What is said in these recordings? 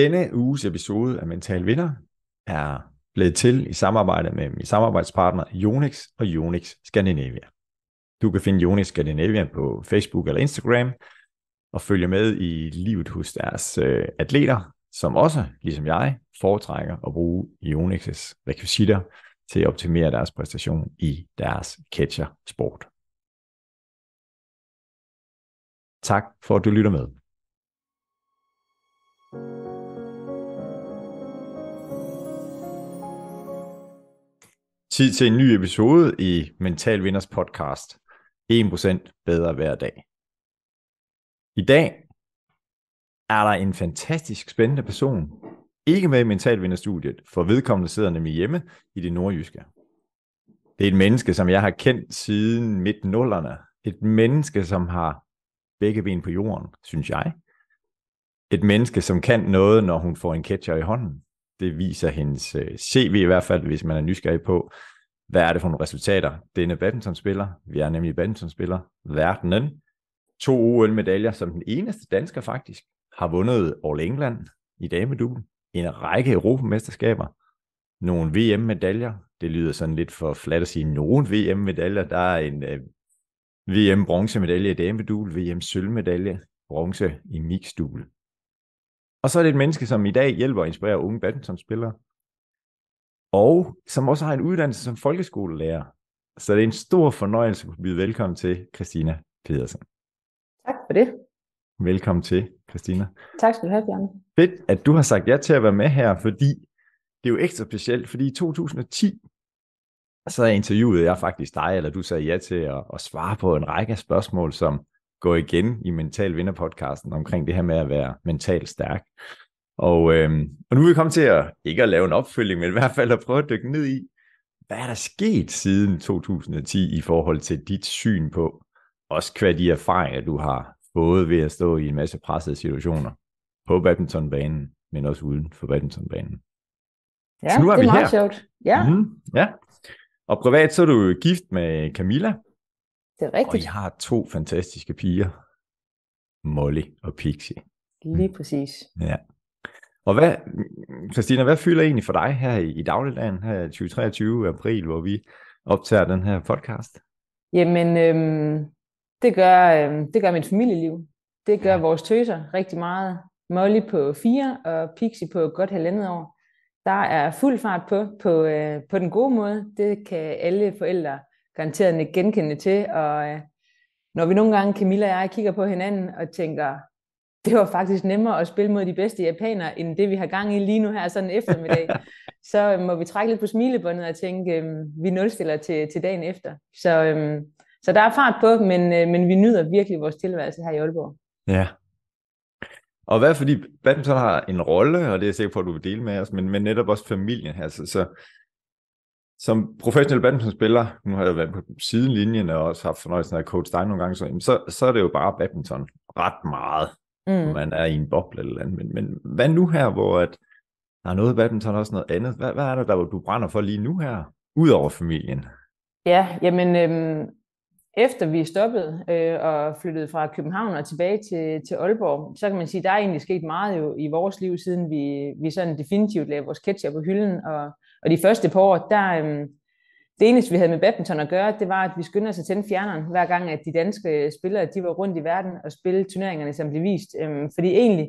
Denne uges episode af Mental Vinder er blevet til i samarbejde med min samarbejdspartner Jonix og Jonix Scandinavia. Du kan finde Jonix Scandinavia på Facebook eller Instagram og følge med i livet hos deres øh, atleter, som også, ligesom jeg, foretrækker at bruge Ionix's rekvisitter til at optimere deres præstation i deres catcher-sport. Tak for at du lytter med. Tid til en ny episode i Mental Vinders podcast. 1% bedre hver dag. I dag er der en fantastisk spændende person, ikke med i Mental Vinderstudiet, for vedkommende sidder nemlig hjemme i det nordjyske. Det er et menneske, som jeg har kendt siden midt nullerne. Et menneske, som har begge ben på jorden, synes jeg. Et menneske, som kan noget, når hun får en catcher i hånden. Det viser hendes øh, CV i hvert fald, hvis man er nysgerrig på, hvad er det for nogle resultater, denne badmintonspiller, vi er nemlig badmintonspiller, verdenen, to OL-medaljer, som den eneste dansker faktisk har vundet All England i damedubel, en række europamesterskaber, nogle VM-medaljer, det lyder sådan lidt for flat at sige nogle VM-medaljer, der er en øh, VM-bronzemedalje i damedubel, VM-sølvmedalje, bronze i mixdubel. Og så er det et menneske, som i dag hjælper og inspirerer unge badmintonspillere, og som også har en uddannelse som folkeskolelærer. Så det er en stor fornøjelse at byde velkommen til Christina Pedersen. Tak for det. Velkommen til, Christina. Tak skal du have, Bjørn. Fedt, at du har sagt ja til at være med her, fordi det er jo ekstra specielt, fordi i 2010, så interviewede jeg faktisk dig, eller du sagde ja til at, at svare på en række spørgsmål, som går igen i Mental Vinder podcasten omkring det her med at være mentalt stærk. Og, øh, og nu er vi kommet til at, ikke at lave en opfølging, men i hvert fald at prøve at dykke ned i, hvad er der sket siden 2010 i forhold til dit syn på, også hvad de erfaringer, du har fået ved at stå i en masse pressede situationer på badmintonbanen, men også uden for badmintonbanen. Ja, så nu er det er vi meget her. sjovt. Ja. Mm-hmm, ja. Og privat så er du gift med Camilla. Det er rigtigt. Og I har to fantastiske piger. Molly og Pixie. Lige præcis. Ja. Og hvad, Christina, hvad fylder egentlig for dig her i, dagligdagen her 2023 april, hvor vi optager den her podcast? Jamen, øhm, det, gør, øhm, det gør mit familieliv. Det gør ja. vores tøser rigtig meget. Molly på fire og Pixie på godt halvandet år. Der er fuld fart på, på, øh, på den gode måde. Det kan alle forældre garanteret genkende til. Og øh, når vi nogle gange, Camilla og jeg, kigger på hinanden og tænker, det var faktisk nemmere at spille mod de bedste japanere, end det vi har gang i lige nu her sådan en eftermiddag. så øh, må vi trække lidt på smilebåndet og tænke, øh, vi nulstiller til, til dagen efter. Så, øh, så der er fart på, men, øh, men vi nyder virkelig vores tilværelse her i Aalborg. Ja, og hvad fordi badminton har en rolle, og det er jeg sikker på, at du vil dele med os, men, men netop også familien her. Så, så som professionel badmintonspiller, nu har jeg været på sidelinjen og også haft fornøjelsen af at coach dig nogle gange, så, så, så er det jo bare badminton ret meget mm. man er i en boble eller andet. Men, men hvad nu her, hvor at der er noget badminton og også noget andet? Hvad, hvad er det, der du brænder for lige nu her, ud over familien? Ja, jamen, øhm, efter vi stoppede øh, og flyttede fra København og tilbage til, til Aalborg, så kan man sige, at der er egentlig sket meget jo i vores liv, siden vi, vi sådan definitivt lavede vores ketchup på hylden. Og, og de første par år, der, øhm, det eneste, vi havde med badminton at gøre, det var, at vi skyndte os at tænde fjerneren, hver gang, at de danske spillere, de var rundt i verden og spillede turneringerne, som blev vist. Øhm, fordi egentlig,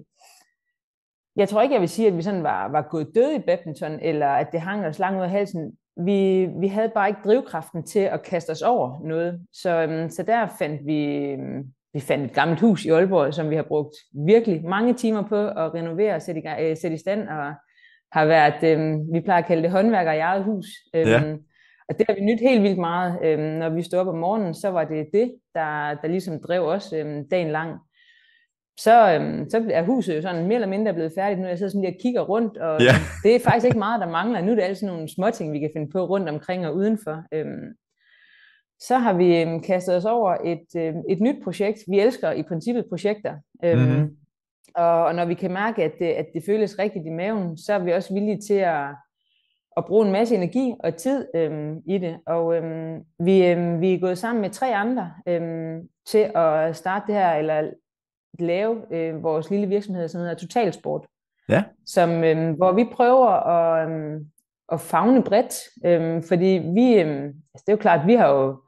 jeg tror ikke, jeg vil sige, at vi sådan var, var gået døde i badminton, eller at det hang os langt ud af halsen. Vi, vi havde bare ikke drivkraften til at kaste os over noget. Så, øhm, så der fandt vi, øhm, vi fandt et gammelt hus i Aalborg, som vi har brugt virkelig mange timer på at renovere og sætte i, øh, sætte i stand, og har været, øhm, vi plejer at kalde det håndværker i eget hus. Øhm, ja og det har vi nyt helt vildt meget. Øhm, når vi stod op om morgenen, så var det det, der, der ligesom drev os øhm, dagen lang. Så, øhm, så er huset jo sådan mere eller mindre blevet færdigt. Nu jeg sidder sådan lige og kigger rundt, og ja. det er faktisk ikke meget, der mangler. Nu er det altså nogle småting, vi kan finde på rundt omkring og udenfor. Øhm, så har vi øhm, kastet os over et, øhm, et nyt projekt. Vi elsker i princippet projekter. Øhm, mm-hmm. og, og når vi kan mærke, at det, at det føles rigtigt i maven, så er vi også villige til at at bruge en masse energi og tid øhm, i det. Og øhm, vi, øhm, vi er gået sammen med tre andre øhm, til at starte det her, eller lave øh, vores lille virksomhed, som hedder Totalsport. Ja. Som, øhm, hvor vi prøver at, øhm, at fagne bredt, øhm, fordi vi, øhm, altså det er jo klart, vi har jo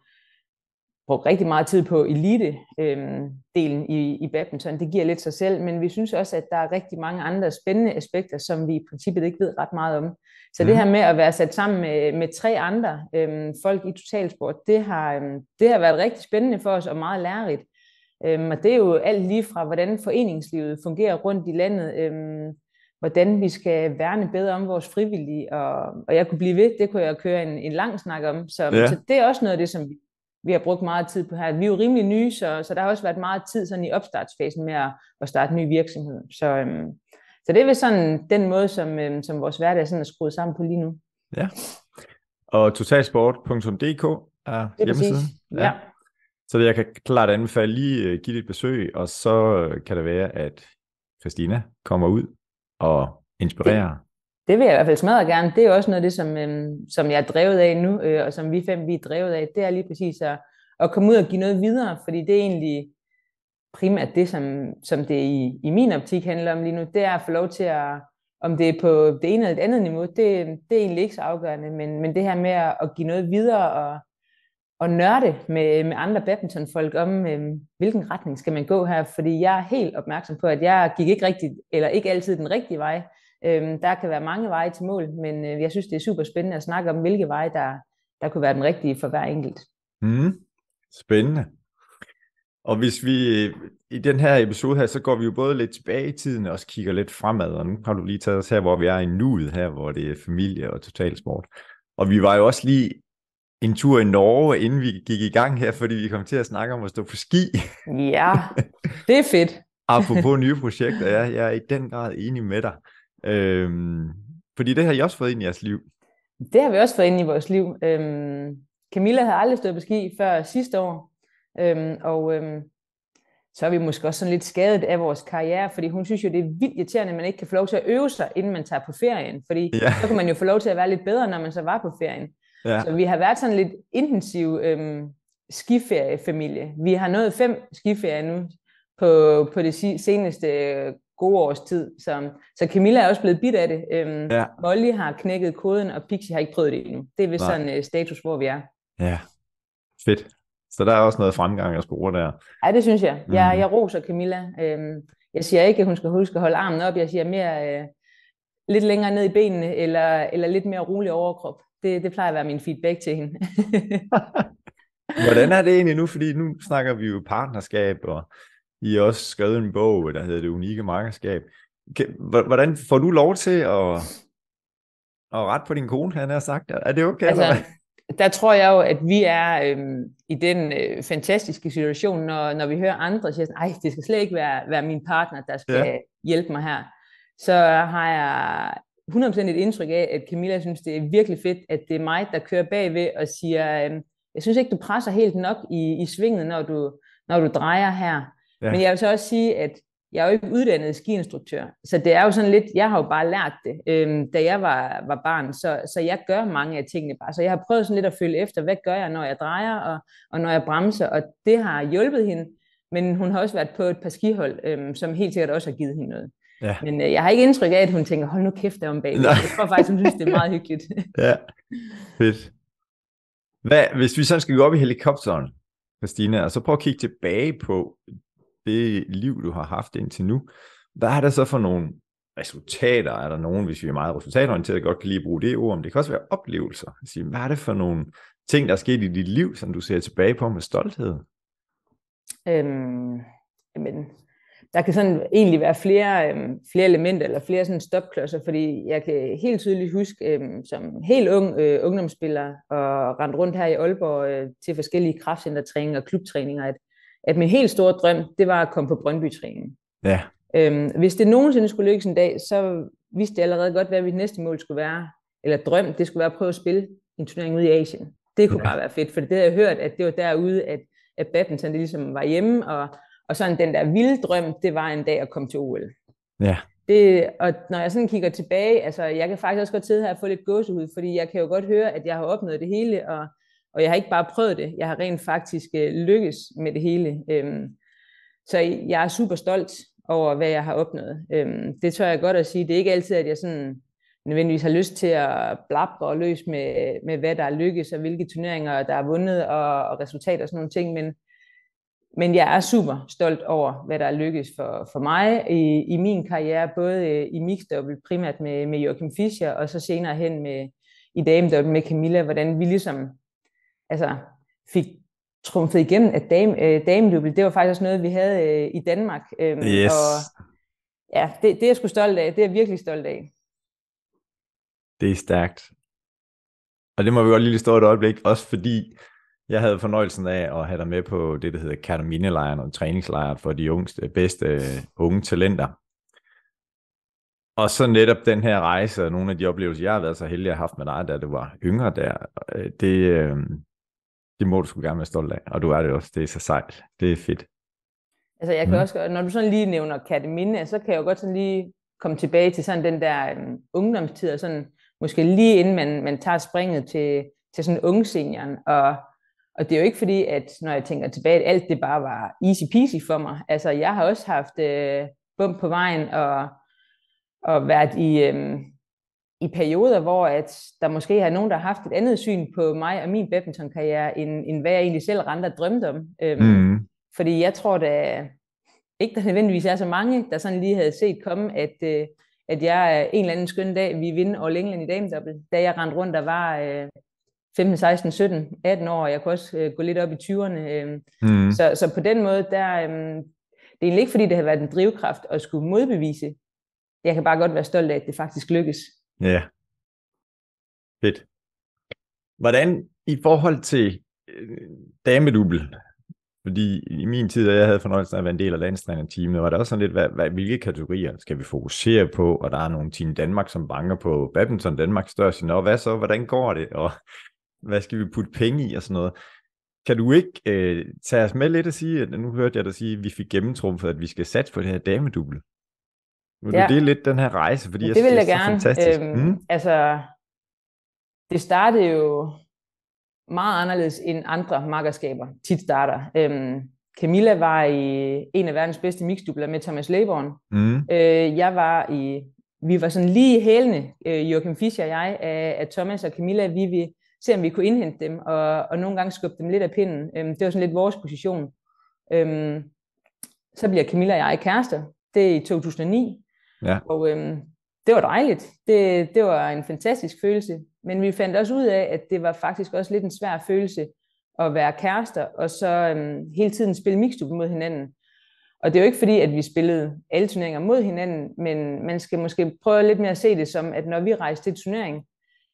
brugt rigtig meget tid på elite-delen øhm, i, i badminton. Det giver lidt sig selv, men vi synes også, at der er rigtig mange andre spændende aspekter, som vi i princippet ikke ved ret meget om. Så mm. det mhm. her med at være sat sammen med, med tre andre øhm, folk i totalsport, det har, øhm, det har været rigtig spændende for os og meget lærerigt. Øhm, og det er jo alt lige fra, hvordan foreningslivet fungerer rundt i landet, øhm, hvordan vi skal værne bedre om vores frivillige, og, og jeg kunne blive ved, det kunne jeg køre en, en lang snak om. Så, ja. så det er også noget af det, som vi, vi har brugt meget tid på her. Vi er jo rimelig nye, så, så der har også været meget tid sådan i opstartsfasen med at, at starte ny virksomhed. Så, øhm, så det er vel sådan den måde, som, øh, som vores hverdag sådan er skruet sammen på lige nu. Ja. Og totalsport.dk er, det er hjemmesiden. Ja. ja. Så det, jeg kan klart anbefale, lige øh, give det et besøg, og så øh, kan det være, at Christina kommer ud og inspirerer. Det, det vil jeg i hvert fald smadre gerne. Det er også noget af det, som, øh, som jeg er drevet af nu, øh, og som vi fem vi er drevet af, det er lige præcis at, at komme ud og give noget videre, fordi det er egentlig primært det, som, som det i, i min optik handler om lige nu, det er at få lov til at, om det er på det ene eller det andet niveau, det, det er egentlig ikke så afgørende, men, men det her med at, at give noget videre og, og nørde med, med andre badmintonfolk om, øhm, hvilken retning skal man gå her, fordi jeg er helt opmærksom på, at jeg gik ikke rigtigt, eller ikke altid den rigtige vej. Øhm, der kan være mange veje til mål, men øh, jeg synes, det er super spændende at snakke om, hvilke veje, der, der kunne være den rigtige for hver enkelt. Mm. Spændende. Og hvis vi øh, i den her episode her, så går vi jo både lidt tilbage i tiden og også kigger lidt fremad. Og nu har du lige taget os her, hvor vi er i nuet her, hvor det er familie og totalsport. Og vi var jo også lige en tur i Norge, inden vi gik i gang her, fordi vi kom til at snakke om at stå på ski. Ja, det er fedt. Apropos nye projekter, ja, jeg er i den grad enig med dig. Øhm, fordi det har I også fået ind i jeres liv. Det har vi også fået ind i vores liv. Øhm, Camilla havde aldrig stået på ski før sidste år, Øhm, og øhm, så er vi måske også sådan lidt skadet af vores karriere, fordi hun synes jo, det er vildt irriterende, at man ikke kan få lov til at øve sig, inden man tager på ferien. Fordi ja. så kan man jo få lov til at være lidt bedre, når man så var på ferien. Ja. Så vi har været sådan lidt intensiv øhm, skiferiefamilie. Vi har nået fem skiferier nu på, på det seneste øh, gode års tid. Så, så Camilla er også blevet bidt af det. Øhm, ja. Molly har knækket koden, og Pixie har ikke prøvet det endnu. Det er vist Nej. sådan øh, status, hvor vi er. Ja, fedt. Så der er også noget fremgang at score der. Ja, det synes jeg. Jeg, mhm. jeg roser Camilla. Øhm, jeg siger ikke, at hun skal huske at holde armen op. Jeg siger mere øh, lidt længere ned i benene, eller, eller lidt mere rolig overkrop. Det, det plejer at være min feedback til hende. Hvordan er det egentlig nu? Fordi nu snakker vi jo partnerskab, og I har også skrevet en bog, der hedder Det Unikke Markerskab. Hvordan får du lov til at, at rette på din kone, han har sagt? Er det okay? Altså, eller? der tror jeg jo, at vi er øhm, i den øh, fantastiske situation, når, når vi hører andre sige, at det skal slet ikke være, være min partner, der skal ja. hjælpe mig her. Så har jeg 100% et indtryk af, at Camilla synes, det er virkelig fedt, at det er mig, der kører bagved og siger, øhm, jeg synes ikke, du presser helt nok i, i svinget, når du, når du drejer her. Ja. Men jeg vil så også sige, at jeg er jo ikke uddannet skiinstruktør, så det er jo sådan lidt, jeg har jo bare lært det, øhm, da jeg var, var barn, så, så jeg gør mange af tingene bare. Så jeg har prøvet sådan lidt at følge efter, hvad gør jeg, når jeg drejer og, og når jeg bremser, og det har hjulpet hende, men hun har også været på et par skihold, øhm, som helt sikkert også har givet hende noget. Ja. Men øh, jeg har ikke indtryk af, at hun tænker, hold nu kæft, der om bag. Jeg tror faktisk, hun synes, det er meget hyggeligt. ja, fedt. Hvad, hvis vi så skal gå op i helikopteren, Christina, og så prøve at kigge tilbage på det liv, du har haft indtil nu, hvad er der så for nogle resultater? Er der nogen, hvis vi er meget resultatorienteret, godt kan lige bruge det ord, men det kan også være oplevelser. Altså, hvad er det for nogle ting, der er sket i dit liv, som du ser tilbage på med stolthed? Øhm, men der kan sådan egentlig være flere, øhm, flere elementer eller flere sådan stopklodser, fordi jeg kan helt tydeligt huske øhm, som helt ung øh, ungdomsspiller og rende rundt her i Aalborg øh, til forskellige kraftcentertræninger og klubtræninger, at at min helt store drøm, det var at komme på brøndby Ja. Øhm, hvis det nogensinde skulle lykkes en dag, så vidste jeg allerede godt, hvad mit næste mål skulle være, eller drøm, det skulle være at prøve at spille en turnering ude i Asien. Det kunne ja. bare være fedt, for det havde jeg hørt, at det var derude, at, at badminton det ligesom var hjemme, og, og sådan den der vilde drøm, det var en dag at komme til OL. Ja. Det, og når jeg sådan kigger tilbage, altså jeg kan faktisk også godt sidde her og få lidt gåsehud, fordi jeg kan jo godt høre, at jeg har opnået det hele, og og jeg har ikke bare prøvet det, jeg har rent faktisk øh, lykkes med det hele. Øhm. så jeg er super stolt over, hvad jeg har opnået. Øhm. det tør jeg godt at sige. Det er ikke altid, at jeg sådan nødvendigvis har lyst til at blabre og løs med, med, hvad der er lykkes, og hvilke turneringer, der er vundet, og, og resultater og sådan nogle ting, men, men jeg er super stolt over, hvad der er lykkes for, for mig i, i min karriere, både øh, i mixdouble primært med, med Joachim Fischer, og så senere hen med, i dame med Camilla, hvordan vi ligesom altså, fik trumfet igennem, at dame, øh, dameløbet, det var faktisk også noget, vi havde øh, i Danmark. Øh, yes. Og, ja, det, det er jeg sgu stolt af. Det er jeg virkelig stolt af. Det er stærkt. Og det må vi godt lige stå et øjeblik, også fordi jeg havde fornøjelsen af at have dig med på det, der hedder Katamine-lejren og træningslejr for de ungste, øh, bedste øh, unge talenter. Og så netop den her rejse og nogle af de oplevelser, jeg har været så heldig at have haft med dig, da du var yngre der, øh, det, det må du skulle gerne være stolt af, og du er det også, det er så sejt, det er fedt. Altså jeg kan mm. også, når du sådan lige nævner Kataminde, så kan jeg jo godt sådan lige komme tilbage til sådan den der um, ungdomstid, og sådan måske lige inden man, man tager springet til, til sådan ungsenioren, og og det er jo ikke fordi, at når jeg tænker tilbage, at alt det bare var easy peasy for mig. Altså, jeg har også haft øh, bump på vejen og, og været i, øh, i perioder, hvor at der måske har nogen, der har haft et andet syn på mig og min badmintonkarriere, end, end hvad jeg egentlig selv rent og drømte om. Øhm, mm. Fordi jeg tror da ikke, der nødvendigvis er så mange, der sådan lige havde set komme, at, øh, at jeg en eller anden skøn dag, vi vinder All England i damedobbelt, da jeg rendte rundt og var øh, 15, 16, 17, 18 år, og jeg kunne også øh, gå lidt op i 20'erne. Øh, mm. så, så på den måde, der, øh, det er egentlig ikke, fordi det har været en drivkraft at skulle modbevise. Jeg kan bare godt være stolt af, at det faktisk lykkes. Ja. Fedt. Hvordan i forhold til øh, damedubbel, fordi i min tid, da jeg havde fornøjelsen af at være en del af landstrænerteamet, var der også sådan lidt, hvad, hvad, hvilke kategorier skal vi fokusere på, og der er nogle Team Danmark, som banker på badminton Danmark størrelse, og hvad så, hvordan går det, og hvad skal vi putte penge i, og sådan noget. Kan du ikke øh, tage os med lidt og sige, at nu hørte jeg dig sige, at vi fik gennemtrumpet, at vi skal satse på det her damedubbel. Vil ja. du dele lidt den her rejse? Fordi det jeg vil jeg det er Fantastisk. Øhm, mm. Altså, det startede jo meget anderledes end andre makkerskaber tit starter. Øhm, Camilla var i en af verdens bedste mixdubler med Thomas Leiborn. Mm. Øh, jeg var i, vi var sådan lige hælende, øh, Joachim Fischer og jeg, af, af Thomas og Camilla, vi ville se, om vi kunne indhente dem, og, og nogle gange skubbe dem lidt af pinden. Øhm, det var sådan lidt vores position. Øhm, så bliver Camilla og jeg kærester. Det er i 2009. Ja. Og øhm, det var dejligt. Det, det var en fantastisk følelse. Men vi fandt også ud af, at det var faktisk også lidt en svær følelse at være kærester, og så øhm, hele tiden spille mixtup mod hinanden. Og det er jo ikke fordi, at vi spillede alle turneringer mod hinanden, men man skal måske prøve lidt mere at se det som, at når vi rejste til turnering,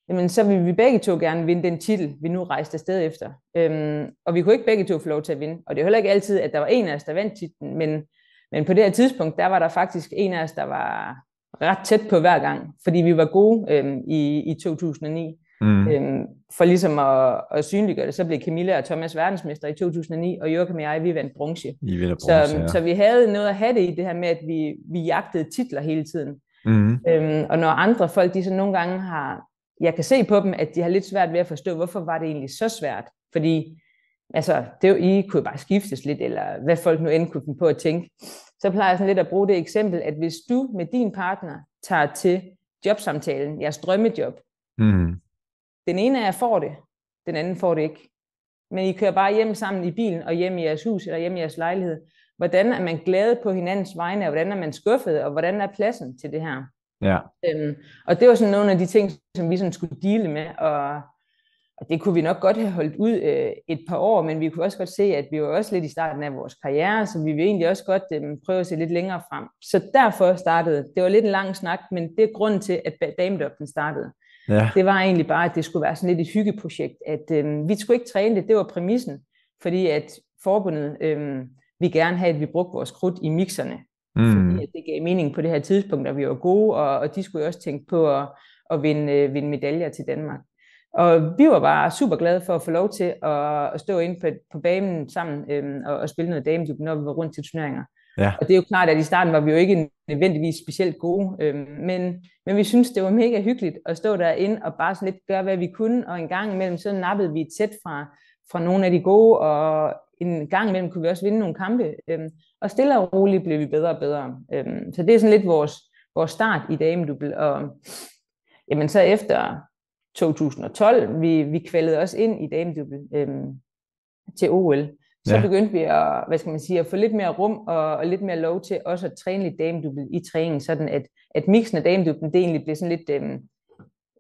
jamen så ville vi begge to gerne vinde den titel, vi nu rejste afsted efter. Øhm, og vi kunne ikke begge to få lov til at vinde. Og det er heller ikke altid, at der var en af os, der vandt titlen, men men på det her tidspunkt, der var der faktisk en af os, der var ret tæt på hver gang, fordi vi var gode øhm, i, i 2009. Mm. Øhm, for ligesom at, at synliggøre det, så blev Camilla og Thomas verdensmester i 2009, og Joachim og jeg, vi vandt bronze. I vinder bronze så, ja. så vi havde noget at have det i det her med, at vi, vi jagtede titler hele tiden. Mm. Øhm, og når andre folk, de så nogle gange har, jeg kan se på dem, at de har lidt svært ved at forstå, hvorfor var det egentlig så svært? Fordi altså, det er jo, I kunne jo bare skiftes lidt, eller hvad folk nu end kunne finde på at tænke. Så plejer jeg sådan lidt at bruge det eksempel, at hvis du med din partner tager til jobsamtalen, jeres drømmejob, mm. den ene af jer får det, den anden får det ikke. Men I kører bare hjem sammen i bilen og hjem i jeres hus eller hjem i jeres lejlighed. Hvordan er man glad på hinandens vegne, og hvordan er man skuffet, og hvordan er pladsen til det her? Ja. Øhm, og det var sådan nogle af de ting, som vi sådan skulle dele med, og og det kunne vi nok godt have holdt ud øh, et par år, men vi kunne også godt se, at vi var også lidt i starten af vores karriere, så vi ville egentlig også godt øh, prøve at se lidt længere frem. Så derfor startede, det var lidt en lang snak, men det er grunden til, at Damedoppen startede. Ja. Det var egentlig bare, at det skulle være sådan lidt et hyggeprojekt, at øh, vi skulle ikke træne det, det var præmissen, fordi at forbundet øh, ville gerne have, at vi brugte vores krudt i mixerne, mm. fordi at det gav mening på det her tidspunkt, at vi var gode, og, og de skulle jo også tænke på at, at vinde, øh, vinde medaljer til Danmark. Og vi var bare super glade for at få lov til at, at stå inde på, på banen sammen øhm, og, og spille noget damedub, når vi var rundt til turneringer. Ja. Og det er jo klart, at i starten var vi jo ikke nødvendigvis specielt gode, øhm, men, men vi synes det var mega hyggeligt at stå derinde og bare sådan lidt gøre, hvad vi kunne, og en gang imellem så nappede vi tæt fra, fra nogle af de gode, og en gang imellem kunne vi også vinde nogle kampe, øhm, og stille og roligt blev vi bedre og bedre. Øhm, så det er sådan lidt vores, vores start i damedubbel, og jamen så efter 2012. Vi, vi kvaldede også ind i damedouble øhm, til OL. Så ja. begyndte vi at, hvad skal man sige, at få lidt mere rum og, og lidt mere lov til også at træne lidt damedubbel i træningen, sådan at, at mixen af damedubbel, det egentlig blev sådan lidt... Øhm,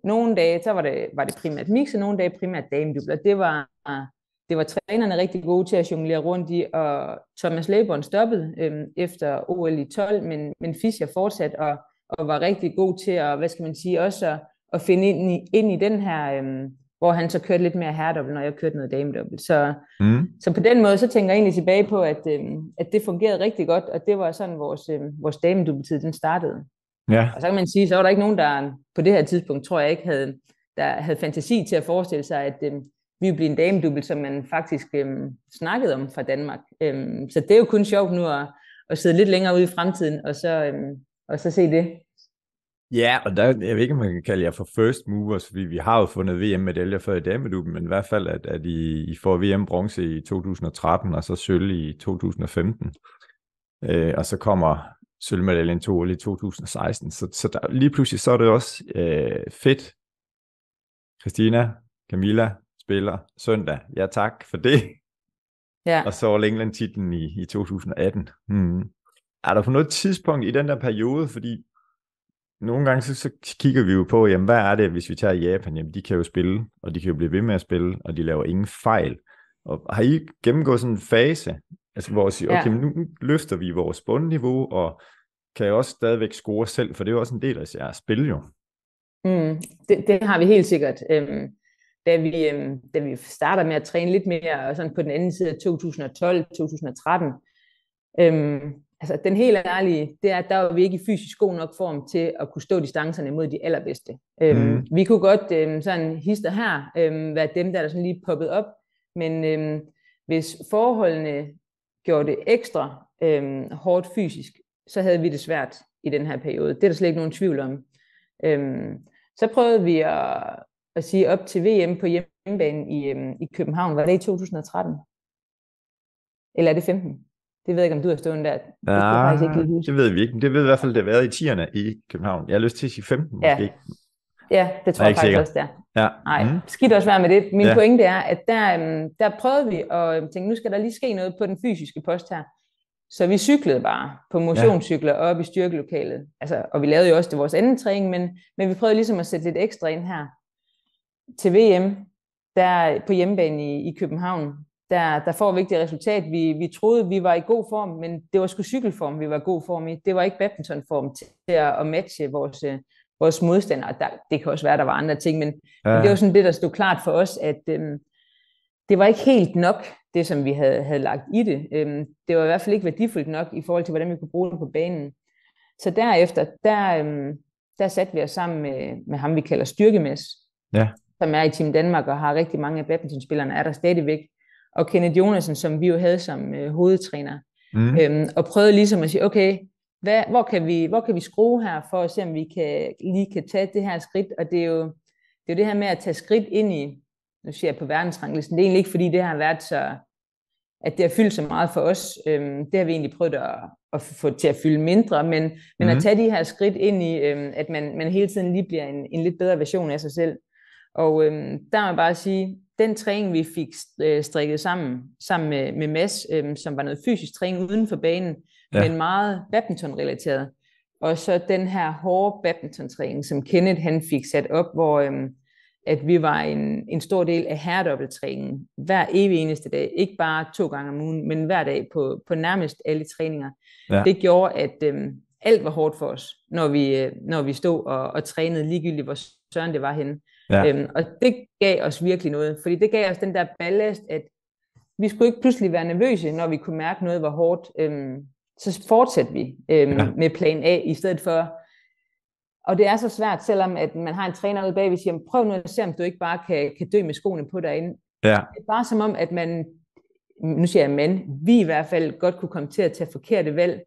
nogle dage, så var det, var det primært mix, og nogle dage primært damedubbel. og det var, det var trænerne rigtig gode til at jonglere rundt i, og Thomas Leibon stoppede øhm, efter OL i 12, men, men Fischer fortsat og, og var rigtig god til at, hvad skal man sige, også at, at finde ind i, ind i den her, øhm, hvor han så kørte lidt mere herredobbelt, når jeg kørte noget damedobbelt. Så, mm. så på den måde, så tænker jeg egentlig tilbage på, at, øhm, at det fungerede rigtig godt, og det var sådan, vores, øhm, vores damedobbeltid, den startede. Ja. Og så kan man sige, så var der ikke nogen, der på det her tidspunkt, tror jeg ikke, havde, der havde fantasi til at forestille sig, at øhm, vi ville blive en damedubbel, som man faktisk øhm, snakkede om fra Danmark. Øhm, så det er jo kun sjovt nu at, at sidde lidt længere ude i fremtiden, og så, øhm, og så se det Ja, og der, jeg ved ikke, om man kan kalde jer for first movers, fordi vi har jo fundet VM-medaljer før i dameduben, men i hvert fald, at, at I, I får VM-bronze i 2013, og så sølv i 2015. Øh, og så kommer sølvmedaljen to i 2016. Så, så der, lige pludselig, så er det også øh, fedt. Christina, Camilla spiller søndag. Ja, tak for det. Ja. Og så var England titlen i, i 2018. Hmm. Er der på noget tidspunkt i den der periode, fordi nogle gange så, så kigger vi jo på, jamen hvad er det, hvis vi tager Japan? Jamen de kan jo spille, og de kan jo blive ved med at spille, og de laver ingen fejl. Og har I gennemgået sådan en fase, altså hvor I siger, ja. nu løfter vi vores bundniveau, og kan jo også stadigvæk score selv, for det er jo også en del af jeres spil jo. Mm, det, det har vi helt sikkert. Øhm, da, vi, øhm, da vi starter med at træne lidt mere, og sådan på den anden side af 2012-2013, øhm, altså den helt ærlige, det er, at der var vi ikke i fysisk god nok form til at kunne stå distancerne mod de allerbedste. Øhm, mm. Øhm, vi kunne godt øhm, sådan hister her, øhm, være dem, der er sådan lige poppet op, men øhm, hvis forholdene gjorde det ekstra øhm, hårdt fysisk, så havde vi det svært i den her periode. Det er der slet ikke nogen tvivl om. Øhm, så prøvede vi at, at sige op til VM på hjemmebane i, øhm, i København. Var det i 2013? Eller er det 15? Det ved jeg ikke, om du har stået der. Ja, det, jeg ikke det ved vi ikke. Det ved i hvert fald, det har været i 10'erne i København. Jeg har lyst til at sige 15 ja. måske. Ja, det tror jeg, jeg faktisk sikker. også, det er. Ja. Nej, mm. skidt også være med det. Min ja. pointe er, at der, øhm, der prøvede vi at øhm, tænke, nu skal der lige ske noget på den fysiske post her. Så vi cyklede bare på motionscykler ja. op i styrkelokalet. Altså, og vi lavede jo også det vores anden træning, men, men vi prøvede ligesom at sætte lidt ekstra ind her. Til VM, der på hjemmebane i, i København, der, der får vigtige resultat. Vi, vi troede, vi var i god form, men det var sgu cykelform, vi var i god form i. Det var ikke badmintonform til at, matche vores, øh, vores modstandere. Der, det kan også være, der var andre ting, men, ja. men det var sådan det, der stod klart for os, at øhm, det var ikke helt nok, det som vi havde, havde lagt i det. Øhm, det var i hvert fald ikke værdifuldt nok i forhold til, hvordan vi kunne bruge det på banen. Så derefter, der, øhm, der satte vi os sammen med, med ham, vi kalder Styrkemæs, ja. som er i Team Danmark og har rigtig mange af badmintonspillerne, er der stadigvæk og Kenneth Jonasen, som vi jo havde som øh, hovedtræner. Mm. Øhm, og prøvede ligesom at sige, okay, hvad, hvor, kan vi, hvor kan vi skrue her, for at se, om vi kan, lige kan tage det her skridt. Og det er, jo, det er jo det her med at tage skridt ind i, nu siger jeg på verdensranglisten, det er egentlig ikke, fordi det har været så, at det har fyldt så meget for os. Øhm, det har vi egentlig prøvet at, at få til at fylde mindre, men, men mm. men at tage de her skridt ind i, øhm, at man, man hele tiden lige bliver en, en lidt bedre version af sig selv. Og øhm, der må jeg bare sige, den træning, vi fik øh, strikket sammen, sammen med, med Mads, øhm, som var noget fysisk træning uden for banen, ja. men meget badmintonrelateret. Og så den her hårde badmintontræning, som Kenneth han fik sat op, hvor øhm, at vi var en, en stor del af herredobbelttræningen hver evig eneste dag. Ikke bare to gange om ugen, men hver dag på, på nærmest alle træninger. Ja. Det gjorde, at øhm, alt var hårdt for os, når vi, øh, når vi stod og, og trænede ligegyldigt, hvor søren det var henne. Ja. Øhm, og det gav os virkelig noget, fordi det gav os den der ballast, at vi skulle ikke pludselig være nervøse, når vi kunne mærke noget var hårdt. Øhm, så fortsatte vi øhm, ja. med plan A, i stedet for... Og det er så svært, selvom at man har en træner ude bag, vi siger, prøv nu at se, om du ikke bare kan, kan dø med skoene på derinde. Ja. Det er bare som om, at man, nu siger jeg men, vi i hvert fald godt kunne komme til at tage forkerte valg,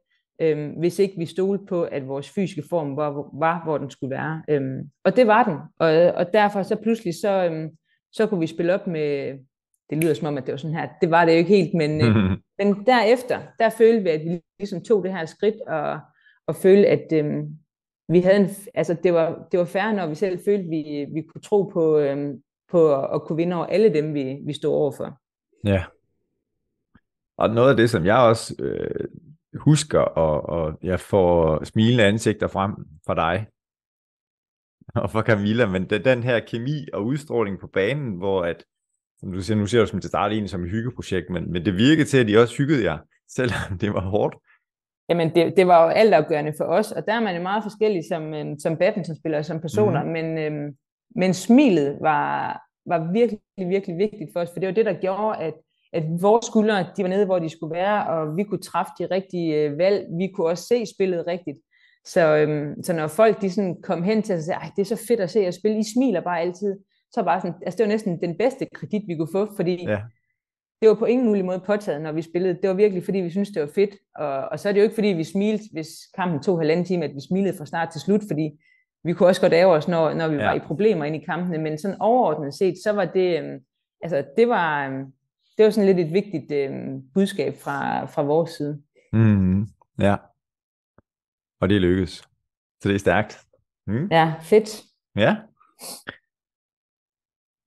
øhm, hvis ikke vi stolede på, at vores fysiske form var, var hvor den skulle være. Øh, og det var den, og, og derfor så pludselig, så, øh, så kunne vi spille op med, det lyder som om, at det var sådan her, det var det jo ikke helt, men, øh, men derefter, der følte vi, at vi ligesom tog det her skridt, og, og følte, at øh, vi havde en, altså det var, det var færre, når vi selv følte, at vi, vi kunne tro på, øh, på at, at kunne vinde over alle dem, vi, vi stod overfor. Ja. Og noget af det, som jeg også øh, husker, og, og jeg får smilende ansigter frem fra dig og fra Camilla, men den, den her kemi og udstråling på banen, hvor at, som du siger, nu ser du som til start egentlig som et hyggeprojekt, men, men det virkede til, at de også hyggede jer, selvom det var hårdt. Jamen, det, det var jo altafgørende for os, og der er man jo meget forskellig som, øh, som badmintonspiller og som personer, mm. men, øhm, men smilet var, var virkelig, virkelig vigtigt for os, for det var det, der gjorde, at at vores skuldre, de var nede, hvor de skulle være, og vi kunne træffe de rigtige øh, valg. Vi kunne også se spillet rigtigt. Så, øhm, så når folk de sådan kom hen til os og sagde, det er så fedt at se jer spille, I smiler bare altid, så bare sådan, altså det var næsten den bedste kredit, vi kunne få, fordi ja. det var på ingen mulig måde påtaget, når vi spillede. Det var virkelig, fordi vi synes det var fedt, og, og så er det jo ikke, fordi vi smilte, hvis kampen tog halvanden time, at vi smilede fra start til slut, fordi vi kunne også godt ære os, når, når vi ja. var i problemer inde i kampene, men sådan overordnet set, så var det, øhm, altså det var, øhm, det var sådan lidt et vigtigt øh, budskab fra, fra vores side. Mm, ja. Og det lykkes. Så det er stærkt. Mm. Ja, fedt. Ja.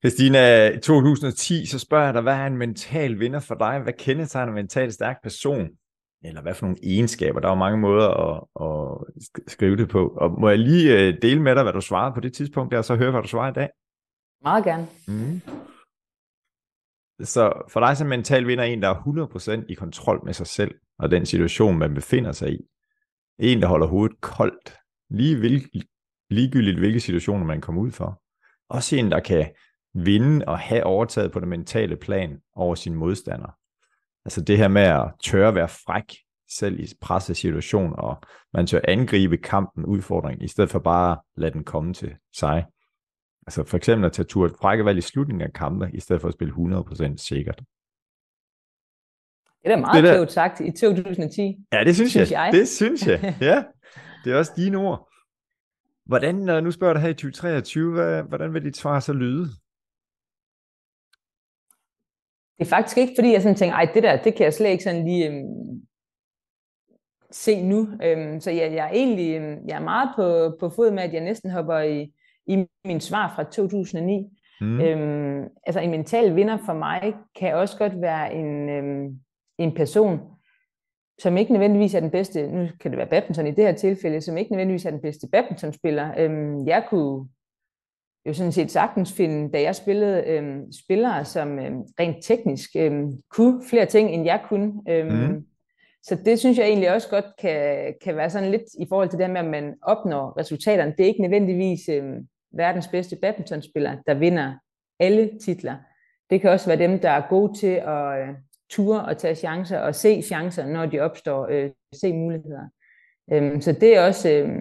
Christina, i 2010, så spørger jeg dig, hvad er en mental vinder for dig? Hvad kendetegner en mental stærk person? Eller hvad for nogle egenskaber? Der er jo mange måder at, at skrive det på. Og må jeg lige øh, dele med dig, hvad du svarede på det tidspunkt, og så høre, hvad du svarer i dag? Meget gerne. Mm. Så for dig som mental vinder en, der er 100% i kontrol med sig selv og den situation, man befinder sig i. En, der holder hovedet koldt, lige vil, ligegyldigt hvilke situationer man kommer ud for. Også en, der kan vinde og have overtaget på det mentale plan over sine modstandere. Altså det her med at tørre være fræk, selv i presset situation, og man tør angribe kampen, udfordringen, i stedet for bare at lade den komme til sig. Altså for eksempel at tage tur et frækkevalg i slutningen af kampe, i stedet for at spille 100% sikkert. Det er meget det der... klogt sagt i 2010. Ja, det synes, synes jeg. jeg. Det synes jeg, ja. Det er også dine ord. Hvordan, når øh, nu spørger du her i 2023, hvad, hvordan vil dit svar så lyde? Det er faktisk ikke, fordi jeg sådan tænker, ej, det der, det kan jeg slet ikke sådan lige øhm, se nu. Øhm, så jeg, jeg er egentlig øhm, jeg er meget på, på fod med, at jeg næsten hopper i, i min svar fra 2009. Mm. Øhm, altså en mental vinder for mig kan også godt være en, øhm, en person, som ikke nødvendigvis er den bedste, nu kan det være badminton i det her tilfælde, som ikke nødvendigvis er den bedste badmintonspiller. Øhm, jeg kunne jo sådan set sagtens finde, da jeg spillede øhm, spillere, som øhm, rent teknisk øhm, kunne flere ting, end jeg kunne. Øhm, mm. Så det synes jeg egentlig også godt kan, kan være sådan lidt i forhold til det med, at man opnår resultaterne. Det er ikke nødvendigvis øhm, verdens bedste badmintonspiller, der vinder alle titler. Det kan også være dem, der er gode til at øh, ture og tage chancer og se chancer, når de opstår, øh, se muligheder. Øhm, så det er også øh,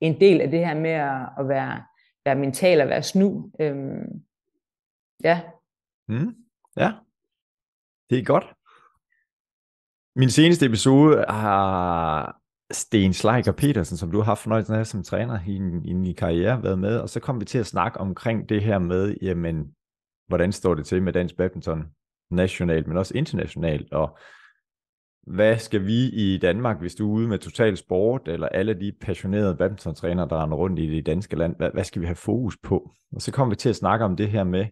en del af det her med at, at være, være mental og være snu. Øhm, ja. Mm, ja, det er godt. Min seneste episode har Sten Schleicher Petersen, som du har haft fornøjelsen af som træner i, i din karriere, været med, og så kom vi til at snakke omkring det her med, jamen, hvordan står det til med dansk badminton nationalt, men også internationalt, og hvad skal vi i Danmark, hvis du er ude med total sport, eller alle de passionerede badmintontrænere, der render rundt i det danske land, hvad, hvad skal vi have fokus på? Og så kommer vi til at snakke om det her med,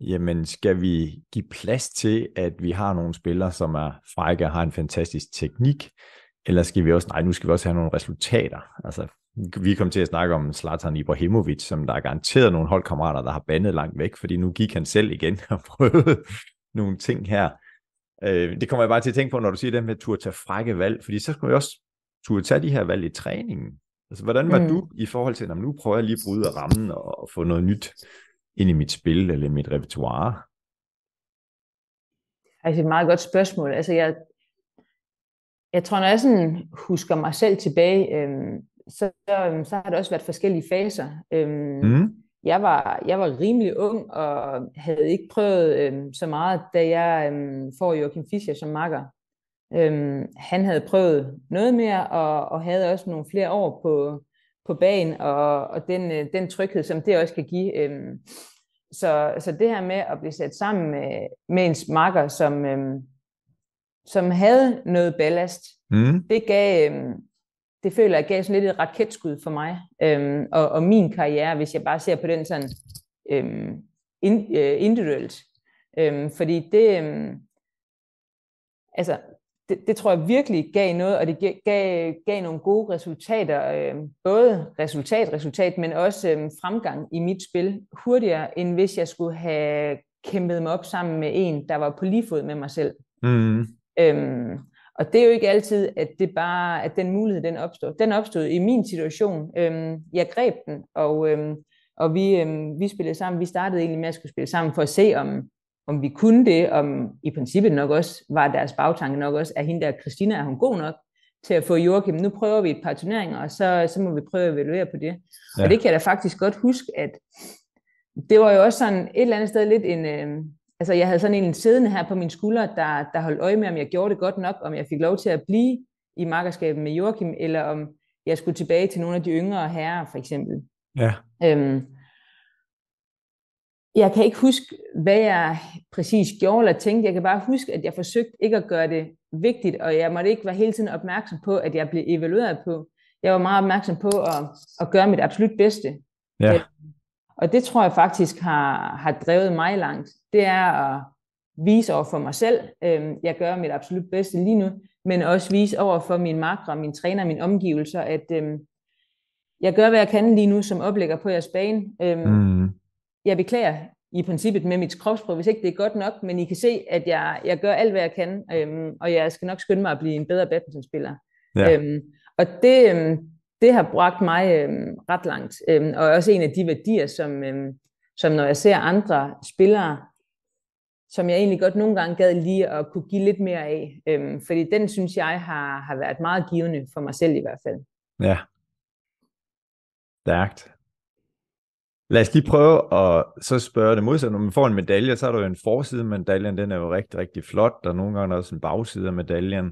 jamen skal vi give plads til, at vi har nogle spillere, som er frække og har en fantastisk teknik, eller skal vi også, nej, nu skal vi også have nogle resultater. Altså, vi kom til at snakke om Zlatan Ibrahimovic, som der er garanteret nogle holdkammerater, der har bandet langt væk, fordi nu gik han selv igen og prøvede nogle ting her. Øh, det kommer jeg bare til at tænke på, når du siger det med at turde tage frække valg, fordi så skulle vi også turde tage de her valg i træningen. Altså, hvordan var mm. du i forhold til, at nu prøver jeg lige at bryde rammen og få noget nyt ind i mit spil eller mit repertoire? Altså, det er et meget godt spørgsmål. Altså jeg jeg tror, når jeg sådan husker mig selv tilbage, øh, så, øhm, så har det også været forskellige faser. Øh, mm. jeg, var, jeg var rimelig ung og havde ikke prøvet øh, så meget, da jeg øh, får Joachim Fischer som makker. Øh, han havde prøvet noget mere og, og havde også nogle flere år på, på banen og, og den, øh, den tryghed, som det også kan give. Øh, så, så det her med at blive sat sammen med, med ens makker, som... Øh, som havde noget ballast, mm. det gav, øhm, det føler jeg gav sådan lidt et raketskud for mig øhm, og, og min karriere, hvis jeg bare ser på den sådan øhm, ind, øh, individuelt. Øhm, fordi det, øhm, altså, det, det tror jeg virkelig gav noget, og det gav, gav nogle gode resultater, øh, både resultat, resultat, men også øh, fremgang i mit spil hurtigere, end hvis jeg skulle have kæmpet mig op sammen med en, der var på lige fod med mig selv. Mm. Øhm, og det er jo ikke altid, at det bare at den mulighed den opstår. Den opstod i min situation. Øhm, jeg greb den, og, øhm, og vi, øhm, vi spillede sammen. Vi startede egentlig med at skulle spille sammen for at se, om, om vi kunne det, om i princippet nok også var deres bagtanke nok også, at hende der Christina, er hun god nok til at få Joachim, nu prøver vi et par turneringer, og så, så må vi prøve at evaluere på det. Ja. Og det kan jeg da faktisk godt huske, at det var jo også sådan et eller andet sted lidt en, øh, altså jeg havde sådan en siddende her på min skulder, der, der holdt øje med, om jeg gjorde det godt nok, om jeg fik lov til at blive i markerskabet med Joachim, eller om jeg skulle tilbage til nogle af de yngre herrer, for eksempel. Ja. Øhm, jeg kan ikke huske, hvad jeg præcis gjorde eller tænkte. Jeg kan bare huske, at jeg forsøgte ikke at gøre det vigtigt, og jeg måtte ikke være hele tiden opmærksom på, at jeg blev evalueret på. Jeg var meget opmærksom på at, at gøre mit absolut bedste. Ja. Øh, og det tror jeg faktisk har, har drevet mig langt. Det er at vise over for mig selv, øh, jeg gør mit absolut bedste lige nu, men også vise over for min makre, min træner, min omgivelser, at øh, jeg gør, hvad jeg kan lige nu, som oplægger på jeres bane. Øh, mm. Jeg beklager i princippet med mit kropsprog, hvis ikke det er godt nok, men I kan se, at jeg, jeg gør alt, hvad jeg kan, øh, og jeg skal nok skynde mig at blive en bedre badmintonspiller. Ja. Øh, og det, øhm, det har bragt mig øh, ret langt. Øh, og også en af de værdier, som, øh, som når jeg ser andre spillere, som jeg egentlig godt nogle gange gad lige at kunne give lidt mere af. Øh, fordi den, synes jeg, har, har været meget givende for mig selv i hvert fald. Ja. Stærkt. Lad os lige prøve at så spørge det modsatte. Når man får en medalje, så er der jo en forside af medaljen. Den er jo rigtig, rigtig flot. Der er nogle gange også en bagside af medaljen.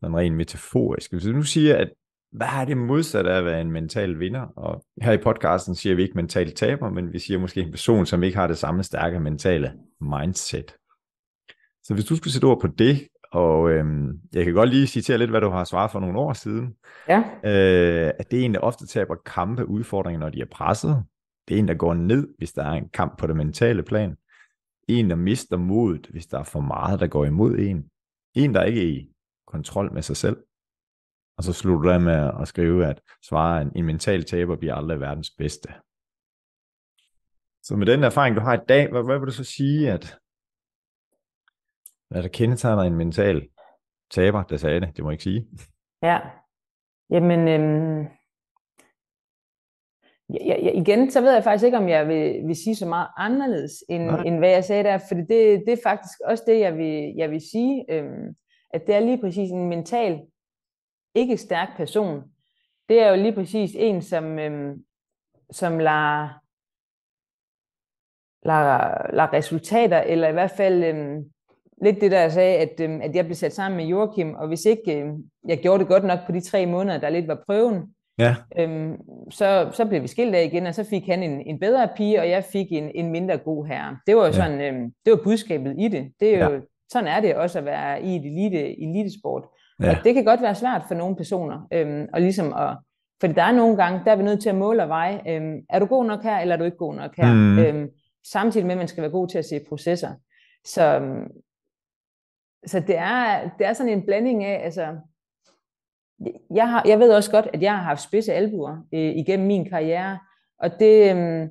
Den er rent metaforisk. Hvis du nu siger, at hvad er det modsatte af at være en mental vinder? Og her i podcasten siger vi ikke mental taber, men vi siger måske en person, som ikke har det samme stærke mentale mindset. Så hvis du skulle sætte ord på det, og øhm, jeg kan godt lige citere lidt, hvad du har svaret for nogle år siden, ja. øh, at det er en, der ofte taber kampe udfordringer, når de er presset. Det er en, der går ned, hvis der er en kamp på det mentale plan. En, der mister modet, hvis der er for meget, der går imod en. En, der ikke er i kontrol med sig selv. Og så slutter jeg med at skrive, at svare en, en mental taber bliver aldrig verdens bedste. Så med den erfaring, du har i dag, hvad, hvad vil du så sige, at hvad der kendetegner en mental taber, der sagde det? Det må jeg ikke sige. Ja, jamen, øhm, Ja, ja, igen, så ved jeg faktisk ikke, om jeg vil, vil sige så meget anderledes, end, end hvad jeg sagde der, for det, det er faktisk også det, jeg vil, jeg vil sige, øhm, at det er lige præcis en mental ikke stærk person, det er jo lige præcis en, som, øhm, som lader, lader, lader resultater, eller i hvert fald øhm, lidt det, der jeg sagde, at, øhm, at jeg blev sat sammen med Joachim, og hvis ikke øhm, jeg gjorde det godt nok på de tre måneder, der lidt var prøven, ja. øhm, så, så blev vi skilt af igen, og så fik han en, en bedre pige, og jeg fik en, en mindre god herre. Det var jo sådan, ja. øhm, det var budskabet i det. det er jo, ja. Sådan er det også at være i et elite, elitesport. Ja. Og det kan godt være svært for nogle personer, øhm, og ligesom at, fordi der er nogle gange, der er vi nødt til at måle og veje, øhm, er du god nok her, eller er du ikke god nok her? Mm. Øhm, samtidig med, at man skal være god til at se processer. Så, øhm, så det, er, det er sådan en blanding af, altså, jeg, har, jeg ved også godt, at jeg har haft spidse albuer øh, igennem min karriere, og det, øh,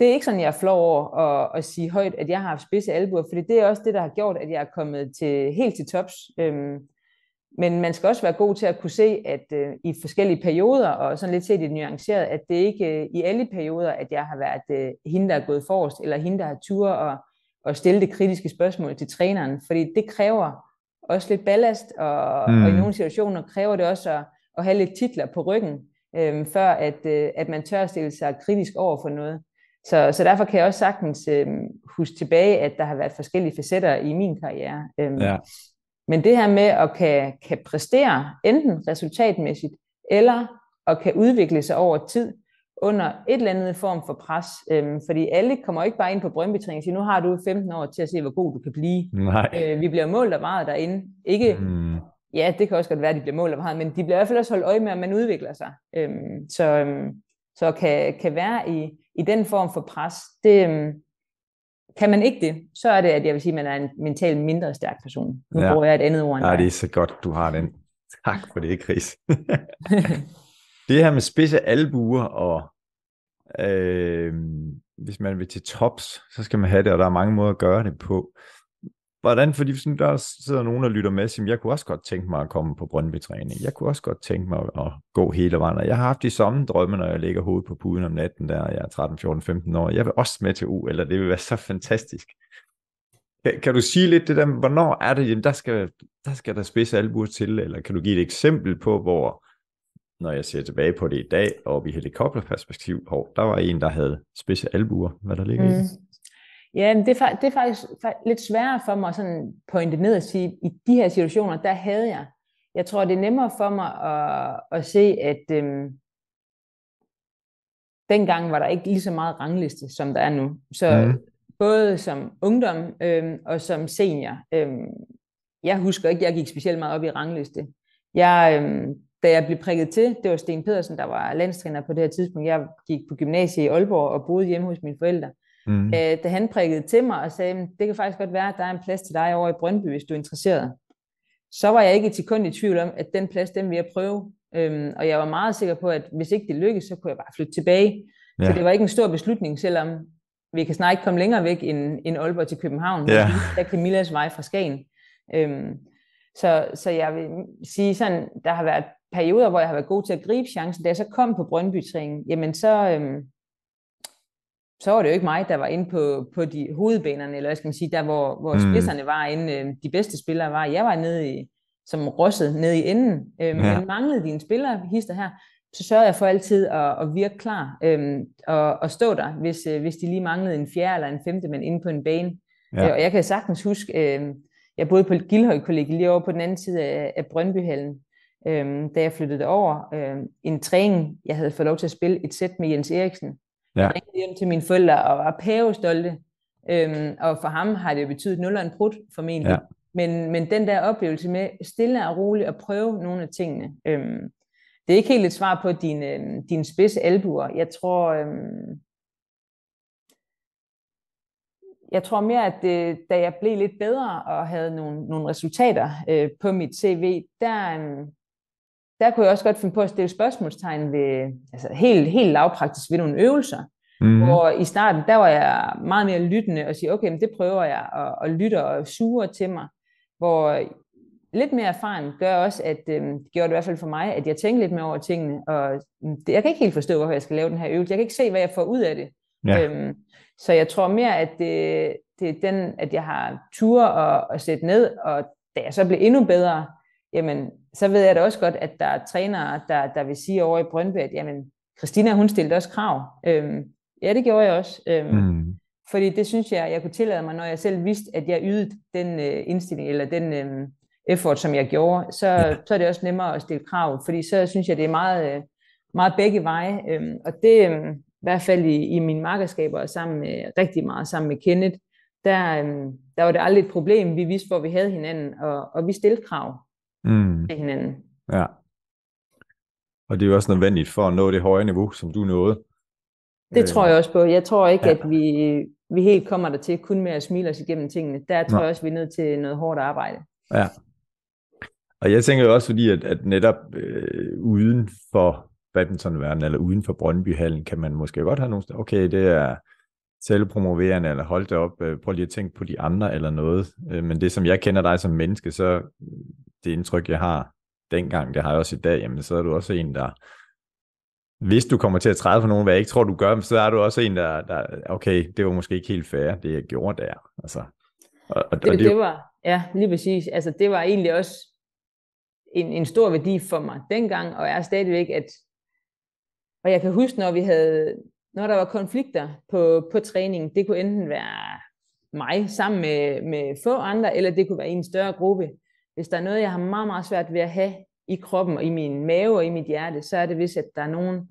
det er ikke sådan, jeg er flov over at, at sige højt, at jeg har haft spidse albuer, fordi det er også det, der har gjort, at jeg er kommet til, helt til tops. Øhm, men man skal også være god til at kunne se, at øh, i forskellige perioder, og sådan lidt set i nuanceret, at det ikke øh, i alle perioder, at jeg har været øh, hende, der er gået forrest, eller hende, der har tur og, og stille det kritiske spørgsmål til træneren, fordi det kræver også lidt ballast, og, mm. og i mm. nogle situationer kræver det også at, at have lidt titler på ryggen, øh, før at, øh, at man tør stille sig kritisk over for noget. Så, så derfor kan jeg også sagtens øh, huske tilbage, at der har været forskellige facetter i min karriere. Øh, ja. Men det her med at kan, kan præstere, enten resultatmæssigt, eller at kan udvikle sig over tid, under et eller andet form for pres. Øhm, fordi alle kommer ikke bare ind på brøndby og siger, nu har du 15 år til at se, hvor god du kan blive. Nej. Øh, vi bliver målt og meget derinde. Ikke, mm. Ja, det kan også godt være, at de bliver målt og meget, men de bliver i hvert fald også holdt øje med, at man udvikler sig. Øhm, så, øhm, så kan, kan være i, i den form for pres, det, øhm, kan man ikke det, så er det, at jeg vil sige, at man er en mentalt mindre stærk person. Nu ja. bruger jeg et andet ord. Nej, det er så godt, du har den. Tak for det, Chris. det her med spidse albuer og øh, hvis man vil til tops, så skal man have det, og der er mange måder at gøre det på. Hvordan, fordi sådan, der sidder nogen og lytter med, som jeg kunne også godt tænke mig at komme på Brøndby-træning. Jeg kunne også godt tænke mig at gå hele vejen. Og jeg har haft de samme drømme, når jeg ligger hovedet på puden om natten, der jeg er 13, 14, 15 år. Jeg vil også med til U, eller det vil være så fantastisk. Kan, du sige lidt det der, hvornår er det, jamen der skal der, skal der spidse albuer til, eller kan du give et eksempel på, hvor, når jeg ser tilbage på det i dag, og i helikopterperspektiv, hvor der var en, der havde spidse albuer, hvad der ligger mm. i det. Ja, men det er, det er faktisk lidt sværere for mig at sådan pointe ned og sige, at i de her situationer, der havde jeg. Jeg tror, det er nemmere for mig at, at se, at øhm, dengang var der ikke lige så meget rangliste, som der er nu. Så mm. både som ungdom øhm, og som senior. Øhm, jeg husker ikke, jeg gik specielt meget op i rangliste. Jeg, øhm, da jeg blev prikket til, det var Sten Pedersen, der var landstræner på det her tidspunkt. Jeg gik på gymnasiet i Aalborg og boede hjemme hos mine forældre. Mm. Øh, da han prikkede til mig og sagde, det kan faktisk godt være, at der er en plads til dig over i Brøndby, hvis du er interesseret. Så var jeg ikke til kun i tvivl om, at den plads, den vil jeg prøve. Øhm, og jeg var meget sikker på, at hvis ikke det lykkedes, så kunne jeg bare flytte tilbage. Ja. Så det var ikke en stor beslutning, selvom vi kan snart ikke komme længere væk end, end Aalborg til København. Ja. Der er Camillas vej fra Skagen. Øhm, så, så jeg vil sige sådan, der har været perioder, hvor jeg har været god til at gribe chancen. Da jeg så kom på brøndby jamen så, øhm, så var det jo ikke mig, der var inde på, på de hovedbanerne, eller hvad skal man sige, der hvor, hvor mm. spidserne var inde, øh, de bedste spillere var. Jeg var nede i, som rosset nede i enden, øhm, ja. men manglede dine spillere, hister her, så sørgede jeg for altid at, at virke klar øh, og, og stå der, hvis, øh, hvis de lige manglede en fjerde eller en femte, men inde på en bane. Ja. Øh, og jeg kan sagtens huske, øh, jeg boede på Gildhøj kollega lige over på den anden side af, af Brøndbyhallen, øh, da jeg flyttede over. Øh, en træning, jeg havde fået lov til at spille et sæt med Jens Eriksen, Ja. Jeg hjem til mine forældre og var pævestolte. Øhm, og for ham har det jo betydet og en brud, formentlig. Ja. Men, men den der oplevelse med stille og roligt at prøve nogle af tingene, øhm, det er ikke helt et svar på dine, øhm, dine spidse albuer. Jeg tror, øhm, jeg tror mere, at det, da jeg blev lidt bedre og havde nogle, nogle resultater øh, på mit CV, der, øhm, der kunne jeg også godt finde på at stille spørgsmålstegn ved, altså helt, helt lavpraktisk ved nogle øvelser. Mm. Hvor i starten, der var jeg meget mere lyttende og sige, okay, men det prøver jeg, og, og lytter og suger til mig. Hvor lidt mere erfaring gør også, at øh, det gjorde det i hvert fald for mig, at jeg tænkte lidt mere over tingene, og mm, det, jeg kan ikke helt forstå, hvorfor jeg skal lave den her øvelse. Jeg kan ikke se, hvad jeg får ud af det. Ja. Øhm, så jeg tror mere, at det, det er den, at jeg har tur at, at sætte ned, og da jeg så blev endnu bedre, jamen, så ved jeg da også godt, at der er trænere, der, der vil sige over i Brøndby, at jamen, Christina, hun stillede også krav. Øhm, ja, det gjorde jeg også. Øhm, mm. Fordi det synes jeg, jeg kunne tillade mig, når jeg selv vidste, at jeg ydede den øh, indstilling, eller den øh, effort, som jeg gjorde, så, ja. så er det også nemmere at stille krav, fordi så synes jeg, det er meget, øh, meget begge veje. Øhm, og det, øh, i hvert fald i, i mine markedskaber, og sammen med, rigtig meget sammen med Kenneth, der, øh, der var det aldrig et problem. Vi vidste, hvor vi havde hinanden, og, og vi stillede krav mm. af hinanden. Ja. Og det er jo også nødvendigt for at nå det høje niveau, som du nåede. Det øh, tror jeg også på. Jeg tror ikke, ja. at vi, vi helt kommer der til kun med at smile os igennem tingene. Der tror Nå. jeg også, vi er nødt til noget hårdt arbejde. Ja. Og jeg tænker jo også, fordi at, at netop øh, uden for badmintonverdenen, eller uden for Brøndbyhallen, kan man måske godt have nogle steder, okay, det er selvpromoverende, eller hold det op, øh, prøv lige at tænke på de andre, eller noget. Øh, men det, som jeg kender dig som menneske, så det indtryk, jeg har dengang, det har jeg også i dag, jamen så er du også en, der, hvis du kommer til at træde på nogen, hvad jeg ikke tror, du gør, så er du også en, der, der okay, det var måske ikke helt fair, det jeg gjorde der. Altså, og, og, det, og det, det var, ja, lige præcis. Altså, det var egentlig også en, en stor værdi for mig dengang, og er stadigvæk, at og jeg kan huske, når vi havde, når der var konflikter på, på træningen, det kunne enten være mig sammen med, med få andre, eller det kunne være i en større gruppe, hvis der er noget, jeg har meget, meget svært ved at have i kroppen og i min mave og i mit hjerte, så er det hvis, at der er nogen,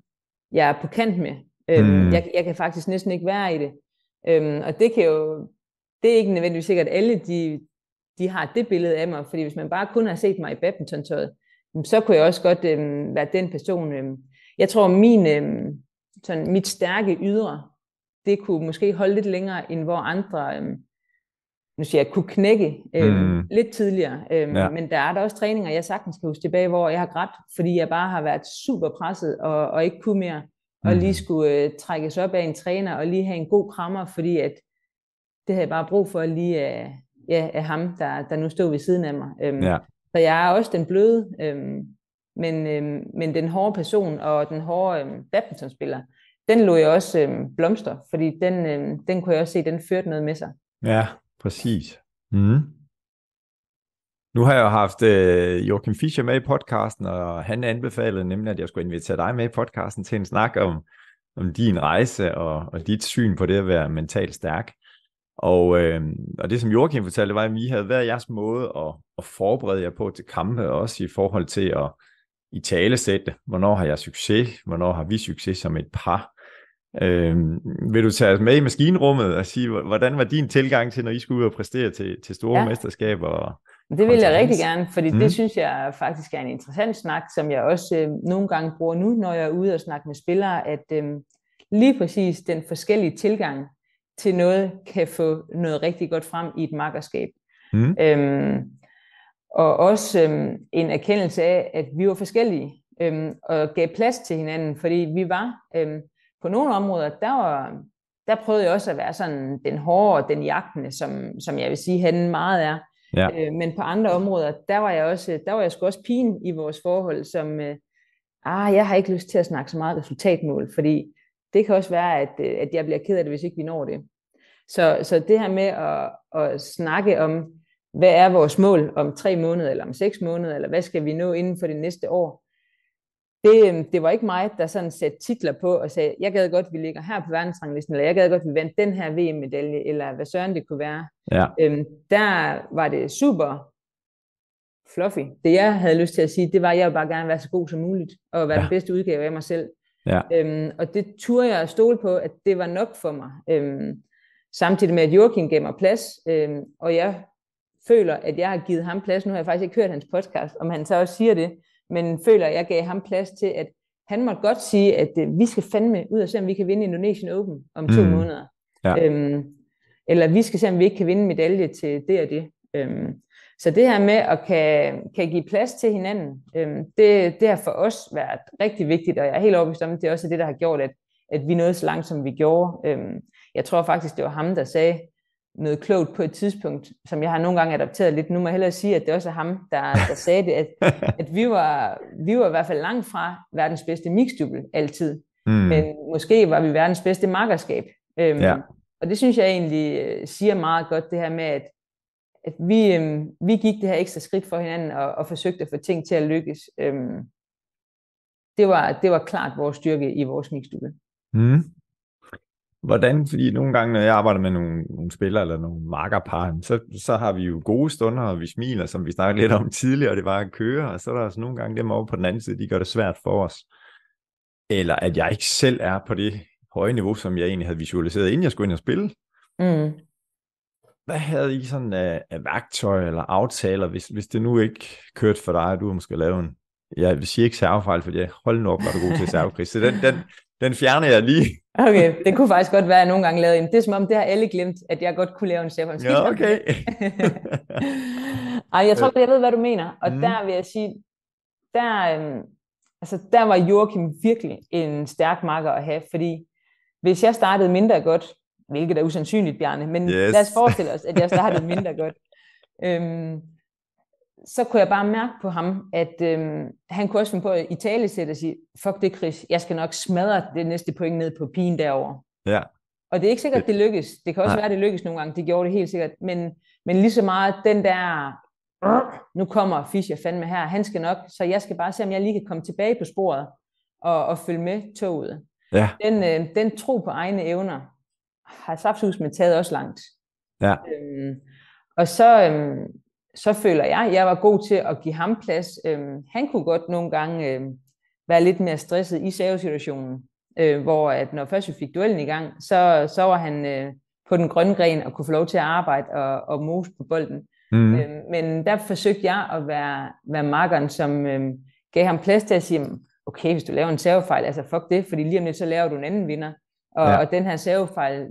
jeg er på kant med. Øhm, mm. jeg, jeg kan faktisk næsten ikke være i det. Øhm, og det kan jo, det er ikke nødvendigvis sikkert, at alle de, de har det billede af mig, fordi hvis man bare kun har set mig i badmintontøjet, så kunne jeg også godt øhm, være den person. Øhm. Jeg tror, min, øhm, sådan, mit stærke ydre, det kunne måske holde lidt længere, end hvor andre øhm, nu siger jeg, kunne knække øh, mm. lidt tidligere. Øh, ja. Men der er der også træninger, jeg sagtens kan huske tilbage, hvor jeg har grædt, fordi jeg bare har været super presset og, og ikke kunne mere. Mm. Og lige skulle øh, trækkes op af en træner og lige have en god krammer, fordi at det havde jeg bare brug for lige af, ja, af ham, der, der nu stod ved siden af mig. Øh, ja. Så jeg er også den bløde, øh, men, øh, men den hårde person og den hårde øh, badmintonspiller, den lå jeg også øh, blomster, fordi den, øh, den kunne jeg også se, den førte noget med sig. Ja, Præcis. Mm. Nu har jeg jo haft øh, Joachim Fischer med i podcasten, og han anbefalede nemlig, at jeg skulle invitere dig med i podcasten til en snak om, om din rejse og, og dit syn på det at være mentalt stærk. Og, øh, og det, som Joachim fortalte, var, at vi havde været jeres måde at, at forberede jer på til kampe, også i forhold til at i tale sætte, hvornår har jeg succes, hvornår har vi succes som et par, Øh, vil du tage os med i maskinrummet og sige, hvordan var din tilgang til, når I skulle ud og præstere til, til store ja. mesterskaber? Og det vil jeg rigtig gerne, fordi mm. det mhm. synes jeg faktisk er en interessant snak, som jeg også øh, nogle gange bruger nu, når jeg er ude og snakke med spillere, at øh, lige præcis den forskellige tilgang til noget kan få noget rigtig godt frem i et markerskab. Mm. Øhm, og også øhm, en erkendelse af, at vi var forskellige øhm, og gav plads til hinanden, fordi vi var øhm, på nogle områder, der, var, der prøvede jeg også at være sådan den hårde og den jagtende, som, som jeg vil sige, han meget er. Ja. Øh, men på andre områder, der var jeg også, der var jeg sgu også pigen i vores forhold, som, øh, ah, jeg har ikke lyst til at snakke så meget resultatmål, fordi det kan også være, at, øh, at jeg bliver ked af det, hvis ikke vi når det. Så, så det her med at, at snakke om, hvad er vores mål om tre måneder, eller om seks måneder, eller hvad skal vi nå inden for det næste år, det, øhm, det var ikke mig, der sådan satte titler på og sagde, jeg gad godt, vi ligger her på verdensranglisten, eller jeg gad godt, vi vandt den her VM-medalje, eller hvad søren det kunne være. Ja. Øhm, der var det super fluffy. Det jeg havde lyst til at sige, det var, at jeg ville bare gerne være så god som muligt, og være ja. den bedste udgave af mig selv. Ja. Øhm, og det turde jeg at stole på, at det var nok for mig. Øhm, samtidig med, at Joachim gav mig plads, øhm, og jeg føler, at jeg har givet ham plads. Nu har jeg faktisk ikke hørt hans podcast, om han så også siger det men føler, at jeg gav ham plads til, at han måtte godt sige, at øh, vi skal fandme ud og se, om vi kan vinde Indonesian Open om to mm. måneder. Ja. Øhm, eller vi skal se, om vi ikke kan vinde medalje til det og det. Øhm, så det her med at kan, kan give plads til hinanden, øhm, det, det har for os været rigtig vigtigt, og jeg er helt overbevist om, at det er også det, der har gjort, at, at vi nåede så langt, som vi gjorde. Øhm, jeg tror faktisk, det var ham, der sagde, noget klogt på et tidspunkt, som jeg har nogle gange adopteret lidt. Nu må jeg hellere sige, at det også er ham, der, der sagde det, at, at vi, var, vi var i hvert fald langt fra verdens bedste mixdubbel altid. Mm. Men måske var vi verdens bedste markerskab. Øhm, ja. Og det synes jeg egentlig øh, siger meget godt, det her med, at, at vi, øhm, vi gik det her ekstra skridt for hinanden og, og forsøgte at få ting til at lykkes. Øhm, det, var, det var klart vores styrke i vores mixdubbel. Mm hvordan, fordi nogle gange, når jeg arbejder med nogle, nogle spillere eller nogle markerpar, så, så har vi jo gode stunder, og vi smiler, som vi snakkede lidt om tidligere, og det var at køre, og så er der også nogle gange dem over på den anden side, de gør det svært for os. Eller at jeg ikke selv er på det høje niveau, som jeg egentlig havde visualiseret, inden jeg skulle ind og spille. Mm. Hvad havde I sådan af, af værktøj eller aftaler, hvis, hvis det nu ikke kørte for dig, du har måske lavet en jeg vil sige ikke servefejl, jeg hold nu op, var du god til servekrids. Så den, den, den fjerner jeg lige. Okay, det kunne faktisk godt være, at jeg nogle gange lavede en. Det er som om, det har alle glemt, at jeg godt kunne lave en chef. Skidt. Ja, okay. Ej, jeg tror, øh. jeg ved, hvad du mener. Og mm. der vil jeg sige, der, øhm, altså, der var Joachim virkelig en stærk marker at have, fordi hvis jeg startede mindre godt, hvilket er usandsynligt, Bjarne, men yes. lad os forestille os, at jeg startede mindre godt, øhm, så kunne jeg bare mærke på ham, at øh, han kunne også finde på at i tale sætte og sige, fuck det Chris, jeg skal nok smadre det næste point ned på pigen derovre. Ja. Og det er ikke sikkert, det lykkes. Det kan også Nej. være, det lykkes nogle gange. Det gjorde det helt sikkert. Men, men lige så meget den der, nu kommer Fischer fandme her, han skal nok, så jeg skal bare se, om jeg lige kan komme tilbage på sporet og, og følge med toget. Ja. Den, øh, den tro på egne evner har Safshus med taget også langt. Ja. Øhm, og så, øhm, så føler jeg, at jeg var god til at give ham plads. Øhm, han kunne godt nogle gange øhm, være lidt mere stresset i savesituationen, øh, hvor at når først vi fik duellen i gang, så, så var han øh, på den grønne gren og kunne få lov til at arbejde og, og mose på bolden. Mm. Øhm, men der forsøgte jeg at være, være markeren, som øh, gav ham plads til at sige, okay, hvis du laver en servefejl, altså fuck det, fordi lige om lidt, så laver du en anden vinder. Og, ja. og den her servefejl,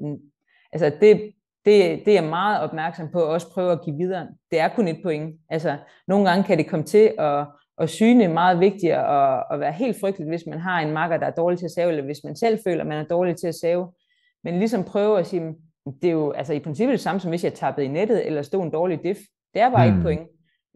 altså det, det, det er jeg meget opmærksom på, at også prøve at give videre. Det er kun et point. Altså, nogle gange kan det komme til at, at syne meget vigtigt og, at være helt frygteligt, hvis man har en makker, der er dårlig til at save, eller hvis man selv føler, at man er dårlig til at save. Men ligesom prøve at sige, det er jo altså, i princippet det samme, som hvis jeg tabte i nettet, eller stod en dårlig diff. Det er bare mm. et point.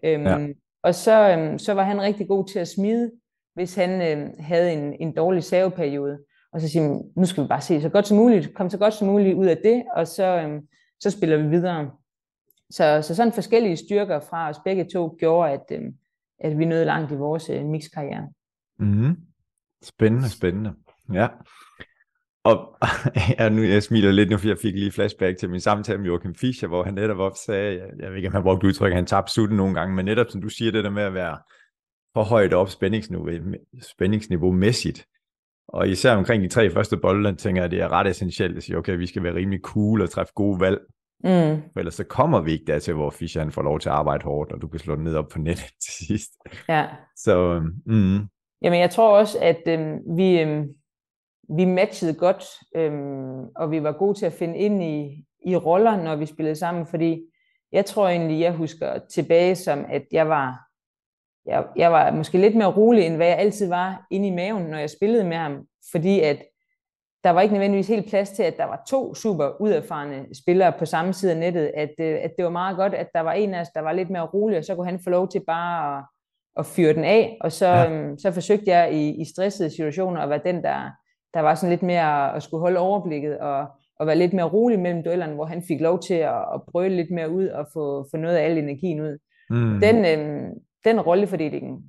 Øhm, ja. Og så, øhm, så var han rigtig god til at smide, hvis han øhm, havde en, en dårlig saveperiode. Og så sige, nu skal vi bare se så godt som muligt, kom så godt som muligt ud af det, og så, øhm, så spiller vi videre. Så, så sådan forskellige styrker fra os begge to gjorde, at, øh, at vi nåede langt i vores øh, mixkarriere. Mm. Mm-hmm. Spændende, spændende. Ja. Og ja, nu, jeg smiler lidt nu, for jeg fik lige flashback til min samtale med Joachim Fischer, hvor han netop op sagde, jeg, jeg ved ikke, om han brugte udtryk, han tabte sutten nogle gange, men netop som du siger, det der med at være for højt op spændingsniveau, spændingsniveau mæssigt, og især omkring de tre første bolde, tænker jeg, at det er ret essentielt at sige, okay, vi skal være rimelig cool og træffe gode valg. Mm. For ellers så kommer vi ikke til, hvor Fischer han får lov til at arbejde hårdt, og du kan slå den ned op på nettet til sidst. Ja. Så, mm. Jamen, jeg tror også, at øh, vi, øh, vi matchede godt, øh, og vi var gode til at finde ind i, i roller, når vi spillede sammen, fordi jeg tror egentlig, jeg husker tilbage som, at jeg var jeg, jeg var måske lidt mere rolig, end hvad jeg altid var inde i maven, når jeg spillede med ham, fordi at der var ikke nødvendigvis helt plads til, at der var to super uderfarne spillere på samme side af nettet, at, øh, at det var meget godt, at der var en af os, der var lidt mere rolig, og så kunne han få lov til bare at, at fyre den af, og så, ja. Øhm, så forsøgte jeg i, i stressede situationer at være den, der, der var sådan lidt mere at skulle holde overblikket, og, og være lidt mere rolig mellem duellerne, hvor han fik lov til at, at brøle lidt mere ud, og få, få noget af al energien ud. Mm. Den, øhm, den rollefordelingen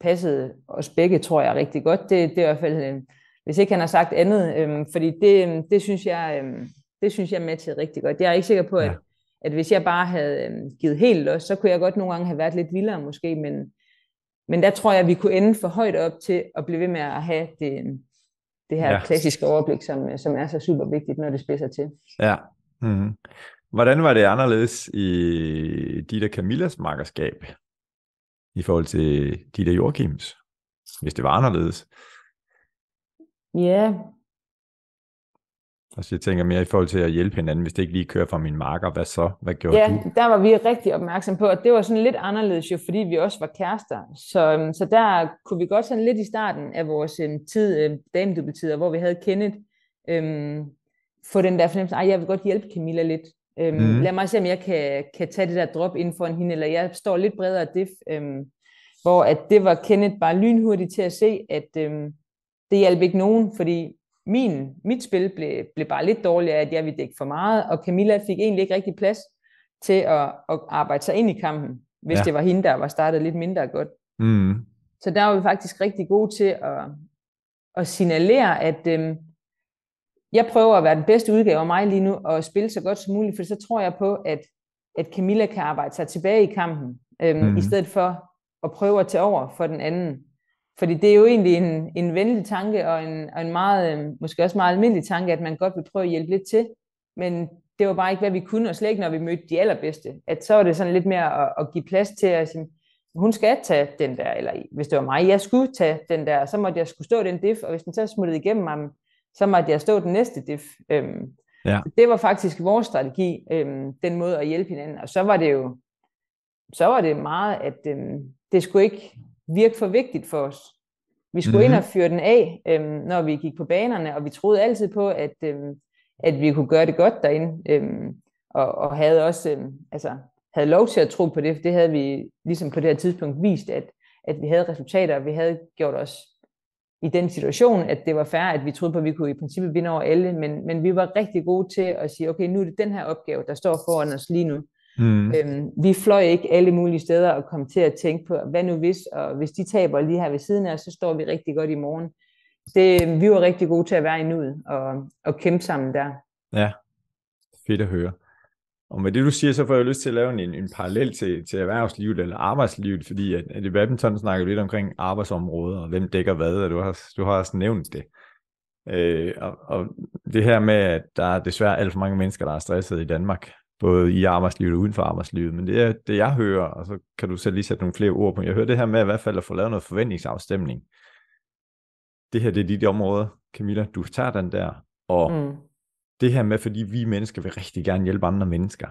passede os begge, tror jeg, rigtig godt. Det, det er i hvert fald, øh, hvis ikke han har sagt andet, øh, fordi det, øh, det synes jeg... Øh, det synes jeg matchede rigtig godt. Jeg er ikke sikker på, at, ja. at hvis jeg bare havde øhm, givet helt los, så kunne jeg godt nogle gange have været lidt vildere måske, men, men der tror jeg, at vi kunne ende for højt op til at blive ved med at have det, øh, det her ja. klassiske overblik, som, som er så super vigtigt, når det spidser til. Ja. Mm-hmm. Hvordan var det anderledes i dit og Camillas makkerskab? i forhold til de der Joachims, hvis det var anderledes. Ja. Yeah. Altså jeg tænker mere i forhold til at hjælpe hinanden, hvis det ikke lige kører fra min marker, hvad så? Hvad gjorde ja, yeah, du? der var vi rigtig opmærksom på, at det var sådan lidt anderledes jo, fordi vi også var kærester. Så, øhm, så der kunne vi godt sådan lidt i starten af vores øh, tid, øh, damedubbeltider, hvor vi havde kendet, øh, få den der fornemmelse, at jeg vil godt hjælpe Camilla lidt. Øhm, mm. Lad mig se, om jeg kan, kan tage det der drop inden for en hende, eller jeg står lidt bredere af det, øhm, hvor at det var Kenneth bare lynhurtigt til at se, at øhm, det hjalp ikke nogen, fordi min, mit spil blev, blev bare lidt dårligere, at jeg ville dække for meget, og Camilla fik egentlig ikke rigtig plads til at, at arbejde sig ind i kampen, hvis ja. det var hende, der var startet lidt mindre godt. Mm. Så der var vi faktisk rigtig gode til at, at signalere, at øhm, jeg prøver at være den bedste udgave af mig lige nu, og spille så godt som muligt, for så tror jeg på, at, at Camilla kan arbejde sig tilbage i kampen, øhm, mm. i mhm. stedet for at prøve at tage over for den anden. Fordi det er jo egentlig en, en venlig tanke, og en, og en meget, øhm, måske også meget almindelig tanke, at man godt vil prøve at hjælpe lidt til, men det var bare ikke, hvad vi kunne, og slet ikke, når vi mødte de allerbedste. At så var det sådan lidt mere at, at give plads til at sige, hun skal tage den der, eller hvis det var mig, jeg skulle tage den der, så måtte jeg skulle stå den diff, og hvis den så smuttede igennem mig, så måtte jeg stå den næste diff. Øhm, ja. Det var faktisk vores strategi, øhm, den måde at hjælpe hinanden. Og så var det jo så var det meget, at øhm, det skulle ikke virke for vigtigt for os. Vi skulle mm-hmm. ind og fyre den af, øhm, når vi gik på banerne, og vi troede altid på, at, øhm, at vi kunne gøre det godt derinde. Øhm, og, og havde også øhm, altså, havde lov til at tro på det, for det havde vi ligesom på det her tidspunkt vist, at, at vi havde resultater, og vi havde gjort os i den situation, at det var færre, at vi troede på, at vi kunne i princippet vinde over alle, men, men vi var rigtig gode til at sige, okay, nu er det den her opgave, der står foran os lige nu. Mm. Øhm, vi fløj ikke alle mulige steder og kom til at tænke på, hvad nu hvis, og hvis de taber lige her ved siden af os, så står vi rigtig godt i morgen. Det, vi var rigtig gode til at være i nuet og, og kæmpe sammen der. Ja, fedt at høre. Og med det, du siger, så får jeg lyst til at lave en, en parallel til, til erhvervslivet eller arbejdslivet, fordi at, at i badminton snakker lidt omkring arbejdsområder, og hvem dækker hvad, og du har, du har også nævnt det. Øh, og, og det her med, at der er desværre alt for mange mennesker, der er stresset i Danmark, både i arbejdslivet og uden for arbejdslivet, men det er det, jeg hører, og så kan du selv lige sætte nogle flere ord på. Jeg hører det her med i hvert fald at få lavet noget forventningsafstemning. Det her, det er dit område, Camilla, du tager den der, og mm det her med, fordi vi mennesker vil rigtig gerne hjælpe andre mennesker.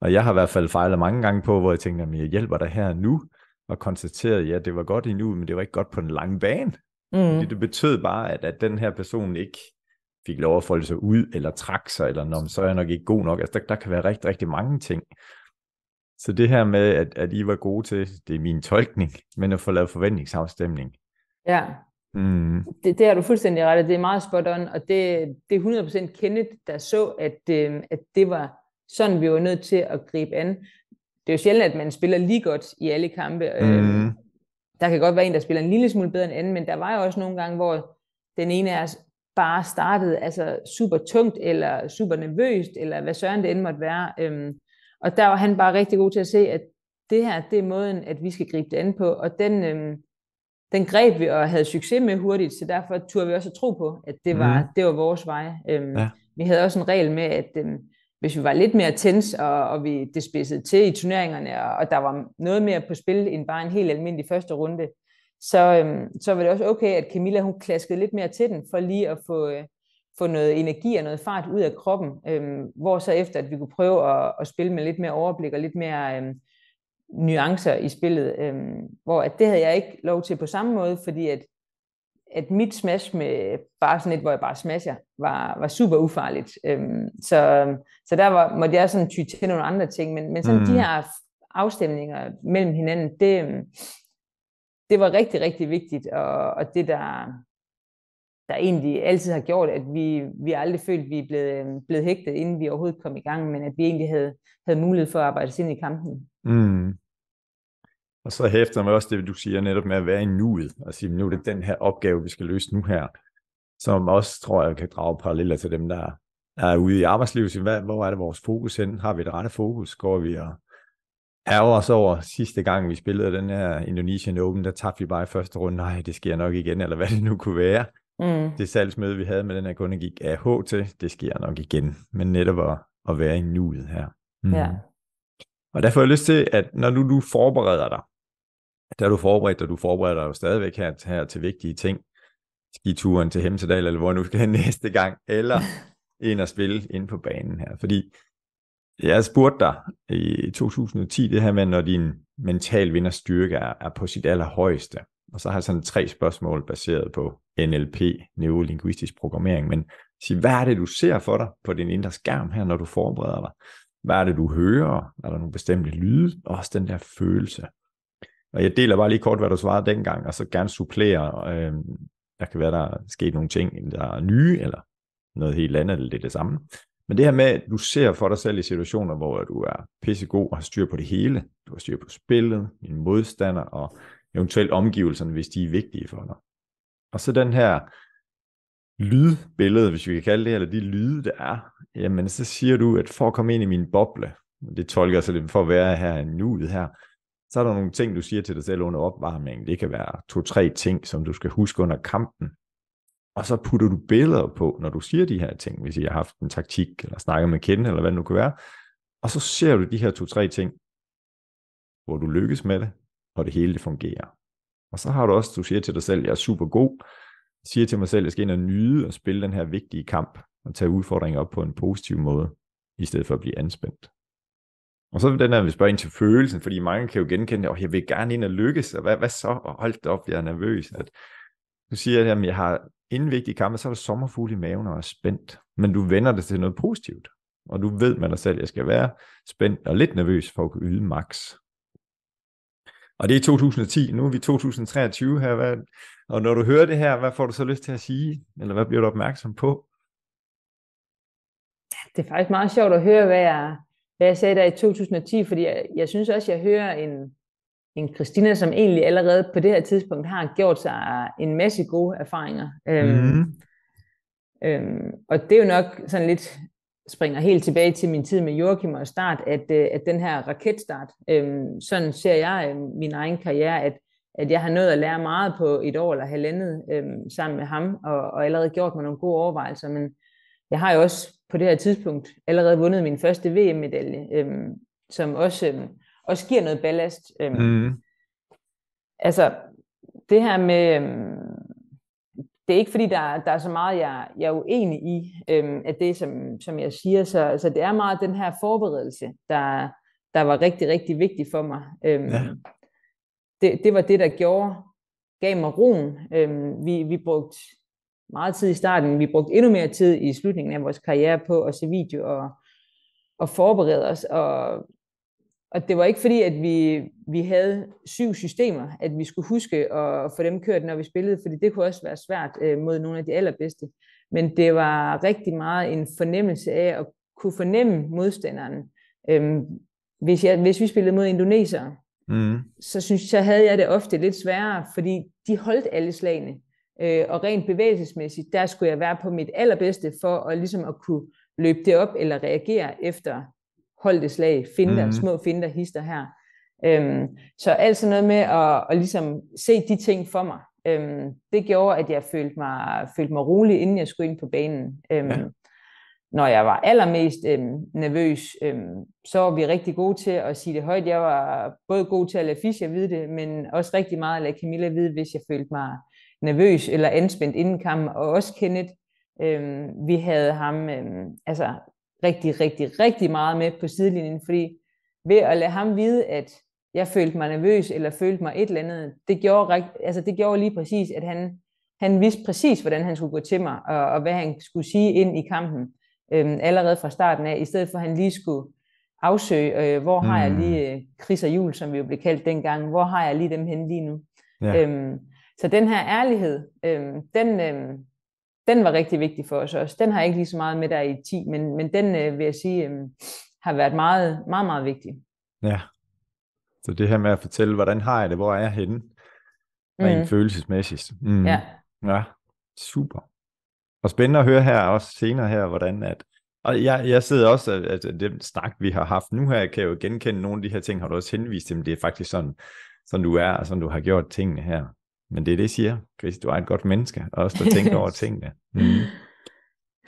Og jeg har i hvert fald fejlet mange gange på, hvor jeg tænkte, at jeg hjælper dig her nu, og konstaterede, ja, det var godt endnu, men det var ikke godt på den lange bane. Mm. Fordi det betød bare, at, at den her person ikke fik lov at folde sig ud, eller trak sig, eller Nå, så er jeg nok ikke god nok. Altså, der, der kan være rigtig, rigtig mange ting. Så det her med, at, at I var gode til, det er min tolkning, men at få lavet forventningsafstemning. Ja. Mm. Det, det har du fuldstændig ret Det er meget spot on, og det, det er 100% kendet, der så, at, øh, at det var sådan, vi var nødt til at gribe an. Det er jo sjældent, at man spiller lige godt i alle kampe. Øhm, mm. der kan godt være en, der spiller en lille smule bedre end anden, men der var jo også nogle gange, hvor den ene af os bare startede altså super tungt, eller super nervøst, eller hvad søren det end måtte være. Øhm, og der var han bare rigtig god til at se, at det her, det er måden, at vi skal gribe det an på. Og den, øhm, den greb vi og havde succes med hurtigt, så derfor turde vi også at tro på, at det var, mm. det var vores vej. Øhm, ja. Vi havde også en regel med, at øhm, hvis vi var lidt mere tens, og, og vi det spidsede til i turneringerne, og, og der var noget mere på spil end bare en helt almindelig første runde, så, øhm, så var det også okay, at Camilla hun klaskede lidt mere til den, for lige at få, øh, få noget energi og noget fart ud af kroppen, øhm, hvor så efter, at vi kunne prøve at, at spille med lidt mere overblik og lidt mere øhm, nuancer i spillet, øh, hvor at det havde jeg ikke lov til på samme måde, fordi at, at mit smash med bare sådan et, hvor jeg bare smasher, var, var super ufarligt. Øh, så, så der var, måtte jeg sådan ty til nogle andre ting, men, men sådan mm. de her afstemninger mellem hinanden, det, øhm, det var rigtig, rigtig vigtigt, og, og det der, der egentlig altid har gjort, at vi, vi aldrig følte, at vi er blevet, øhm, blevet hægtet, inden vi overhovedet kom i gang, men at vi egentlig havde, havde mulighed for at arbejde sig ind i kampen. Mm. Og så hæfter man også det, du siger netop med at være i nuet, og sige, nu er det den her opgave, vi skal løse nu her, som også, tror jeg, kan drage paralleller til dem, der der er ude i arbejdslivet, så hvad, hvor er det vores fokus hen? Har vi det rette fokus? Går vi og ærger os over sidste gang, vi spillede den her Indonesian Open, der tabte vi bare i første runde, nej, det sker nok igen, eller hvad det nu kunne være. Mm. Det salgsmøde, vi havde med den her kunde, gik AH til, det sker nok igen, men netop at, at være i nuet her. Mm. Ja. Og derfor har jeg lyst til, at når du, du forbereder dig der er du forberedt, og du forbereder dig jo stadigvæk her, her til vigtige ting. Skituren til Hemsedal, eller hvor nu skal næste gang, eller ind og spille ind på banen her. Fordi jeg spurgte dig i 2010 det her med, når din mental vinderstyrke er, er på sit allerhøjeste. Og så har jeg sådan tre spørgsmål baseret på NLP, neurolinguistisk programmering. Men sig, hvad er det, du ser for dig på din indre skærm her, når du forbereder dig? Hvad er det, du hører? Er der nogle bestemte lyde? Også den der følelse. Og jeg deler bare lige kort, hvad du svarede dengang, og så gerne supplere. Øh, der kan være, der er sket nogle ting, der er nye, eller noget helt andet, eller det er det samme. Men det her med, at du ser for dig selv i situationer, hvor du er pissegod og har styr på det hele. Du har styr på spillet, din modstander og eventuelt omgivelserne, hvis de er vigtige for dig. Og så den her lydbillede, hvis vi kan kalde det, eller de lyde, der er, jamen så siger du, at for at komme ind i min boble, det tolker jeg så lidt for at være her i nuet her, så er der nogle ting, du siger til dig selv under opvarmningen. Det kan være to-tre ting, som du skal huske under kampen. Og så putter du billeder på, når du siger de her ting, hvis I har haft en taktik, eller snakket med kende, eller hvad det nu kan være. Og så ser du de her to-tre ting, hvor du lykkes med det, og det hele det fungerer. Og så har du også, du siger til dig selv, jeg er super god, jeg siger til mig selv, jeg skal ind og nyde og spille den her vigtige kamp, og tage udfordringer op på en positiv måde, i stedet for at blive anspændt. Og så den der, vi spørger ind til følelsen, fordi mange kan jo genkende det, og jeg vil gerne ind og lykkes, og hvad, hvad så? Og hold da op, jeg er nervøs. At, du siger, at jeg har inden vigtige kampe, så er der sommerfugle i maven og er spændt. Men du vender det til noget positivt. Og du ved med dig selv, at jeg skal være spændt og lidt nervøs for at kunne yde max. Og det er 2010, nu er vi 2023 her, hvad, og når du hører det her, hvad får du så lyst til at sige? Eller hvad bliver du opmærksom på? Det er faktisk meget sjovt at høre, hvad jeg, hvad jeg sagde der i 2010, fordi jeg, jeg synes også, jeg hører en, en Christina, som egentlig allerede på det her tidspunkt har gjort sig en masse gode erfaringer. Øhm, mm. øhm, og det er jo nok sådan lidt, springer helt tilbage til min tid med Joachim og start, at, øh, at den her raketstart, øhm, sådan ser jeg øhm, min egen karriere, at, at jeg har nået at lære meget på et år eller halvandet øhm, sammen med ham, og, og allerede gjort mig nogle gode overvejelser, men, jeg har jo også på det her tidspunkt allerede vundet min første VM-medalje, øhm, som også, øhm, også giver noget ballast. Øhm, mm. Altså, det her med, øhm, det er ikke fordi, der, der er så meget, jeg, jeg er uenig i, øhm, at det, som, som jeg siger, så altså, det er meget den her forberedelse, der, der var rigtig, rigtig vigtig for mig. Øhm, ja. det, det var det, der gjorde, gav mig roen. Øhm, vi, vi brugte meget tid i starten. Vi brugte endnu mere tid i slutningen af vores karriere på at se video og, og forberede os. Og, og det var ikke fordi, at vi, vi havde syv systemer, at vi skulle huske at få dem kørt, når vi spillede, fordi det kunne også være svært øh, mod nogle af de allerbedste. Men det var rigtig meget en fornemmelse af at kunne fornemme modstanderen. Øhm, hvis, jeg, hvis vi spillede mod indonesere, mm. så, synes, så havde jeg det ofte lidt sværere, fordi de holdt alle slagene. Øh, og rent bevægelsesmæssigt, der skulle jeg være på mit allerbedste for at, ligesom at kunne løbe det op eller reagere efter holdte slag, finder, mm. små finder, hister her. Øhm, så alt sådan noget med at, at ligesom se de ting for mig, øhm, det gjorde, at jeg følte mig, følte mig rolig, inden jeg skulle ind på banen. Øhm, ja. Når jeg var allermest øhm, nervøs, øhm, så var vi rigtig gode til at sige det højt. Jeg var både god til at lade Fischer vide det, men også rigtig meget at lade Camilla vide, hvis jeg følte mig nervøs eller anspændt inden kampen, og også Kenneth, øh, vi havde ham øh, altså rigtig, rigtig, rigtig meget med på sidelinjen, fordi ved at lade ham vide, at jeg følte mig nervøs, eller følte mig et eller andet, det gjorde, altså det gjorde lige præcis, at han, han vidste præcis, hvordan han skulle gå til mig, og, og hvad han skulle sige ind i kampen, øh, allerede fra starten af, i stedet for at han lige skulle afsøge, øh, hvor har jeg mm. lige øh, Chris og Jul, som vi jo blev kaldt dengang, hvor har jeg lige dem hen lige nu? Ja. Øh, så den her ærlighed, øhm, den, øhm, den var rigtig vigtig for os også. Den har jeg ikke lige så meget med der i 10, men, men den øh, vil jeg sige, øhm, har været meget, meget, meget vigtig. Ja. Så det her med at fortælle, hvordan har jeg det, hvor er jeg henne, rent mm. følelsesmæssigt. Mm. Ja. Ja, super. Og spændende at høre her også senere her, hvordan at, og jeg, jeg sidder også, at, at den snak, vi har haft nu her, kan jeg jo genkende nogle af de her ting, har du også henvist til, men det er faktisk sådan, sådan du er, og sådan du har gjort tingene her. Men det er det, jeg siger. Chris, du er et godt menneske, og også der tænker over tingene. Mm.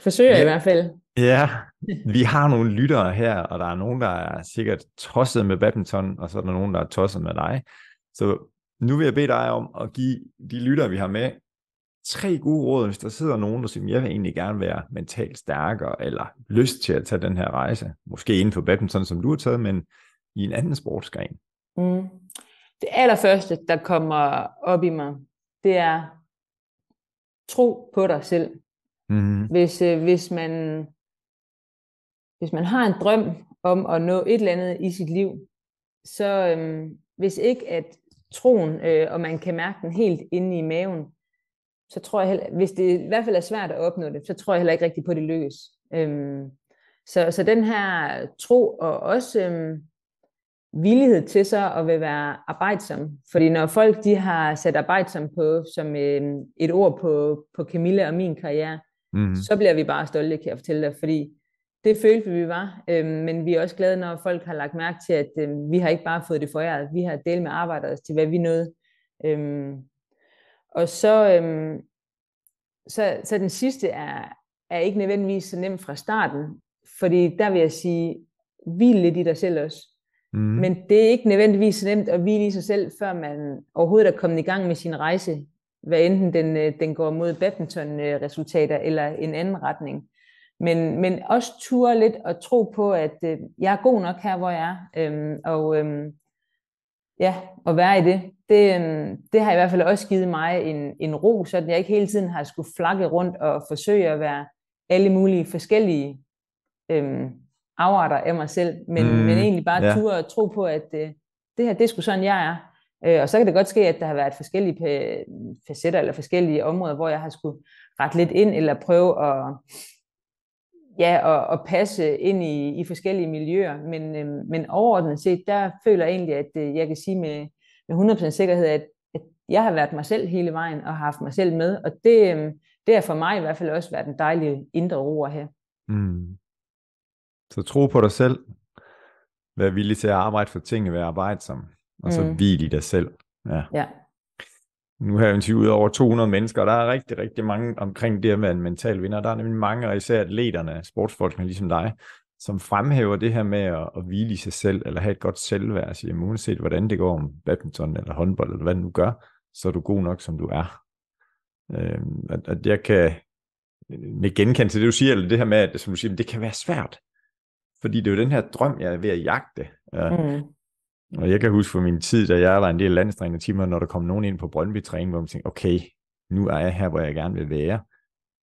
Forsøger ja. i hvert fald. Ja, vi har nogle lyttere her, og der er nogen, der er sikkert tosset med badminton, og så er der nogen, der er tosset med dig. Så nu vil jeg bede dig om at give de lyttere, vi har med, tre gode råd, hvis der sidder nogen, der siger, jeg vil egentlig gerne være mentalt stærkere, eller lyst til at tage den her rejse, måske inden for badminton, som du har taget, men i en anden sportsgren. Mm. Det allerførste, der kommer op i mig, det er tro på dig selv. Mm. Hvis, øh, hvis, man, hvis man har en drøm om at nå et eller andet i sit liv, så øh, hvis ikke at troen, øh, og man kan mærke den helt inde i maven, så tror jeg heller, hvis det i hvert fald er svært at opnå det, så tror jeg heller ikke rigtigt på, at det lykkes. Øh, så, så den her tro, og også Øh, villighed til sig og vil være arbejdsom. Fordi når folk de har sat arbejdsom på som øh, et ord på, på Camilla og min karriere, mm. så bliver vi bare stolte, kan jeg fortælle dig, fordi det følte vi, vi var. Øh, men vi er også glade, når folk har lagt mærke til, at øh, vi har ikke bare fået det foræret, vi har delt med arbejdet til, hvad vi nåede. Øh, og så, øh, så, så den sidste er, er ikke nødvendigvis så nem fra starten, fordi der vil jeg sige, hvil lidt i dig selv også. Mm. Men det er ikke nødvendigvis nemt at hvile i sig selv, før man overhovedet er kommet i gang med sin rejse, hvad enten den, øh, den går mod badminton-resultater eller en anden retning. Men, men også ture lidt og tro på, at øh, jeg er god nok her, hvor jeg er. Øhm, og øhm, ja, at være i det, det, øhm, det har i hvert fald også givet mig en, en ro, så jeg ikke hele tiden har skulle flakke rundt og forsøge at være alle mulige forskellige øhm, afarter af mig selv, men, mm, men egentlig bare ja. turde og tro på, at øh, det her, det er sgu sådan, jeg er. Øh, og så kan det godt ske, at der har været forskellige facetter eller forskellige områder, hvor jeg har skulle ret lidt ind eller prøve at, ja, at, at passe ind i, i forskellige miljøer. Men, øh, men overordnet set, der føler jeg egentlig, at øh, jeg kan sige med, med 100% sikkerhed, at, at jeg har været mig selv hele vejen og har haft mig selv med. Og det, øh, det har for mig i hvert fald også været en dejlig indre ro her. Mm. Så tro på dig selv. Vær villig til at arbejde for tingene, vær arbejdsom. Og så mm. hvil i dig selv. Ja. ja. Nu har jeg interviewet over 200 mennesker, og der er rigtig, rigtig mange omkring det her med en mental vinder. Der er nemlig mange, og især atleterne, sportsfolkene ligesom dig, som fremhæver det her med at, at hvile i sig selv, eller have et godt selvværd, siger, jamen, uanset hvordan det går om badminton eller håndbold, eller hvad du gør, så er du god nok, som du er. Øhm, at, at jeg kan øh, genkende til det, du siger, eller det her med, at som du siger, det kan være svært. Fordi det er jo den her drøm, jeg er ved at jagte. Ja. Mm. Og jeg kan huske fra min tid, da jeg var en del landstræner timer, når der kom nogen ind på Brøndby træning, hvor man tænkte, okay, nu er jeg her, hvor jeg gerne vil være.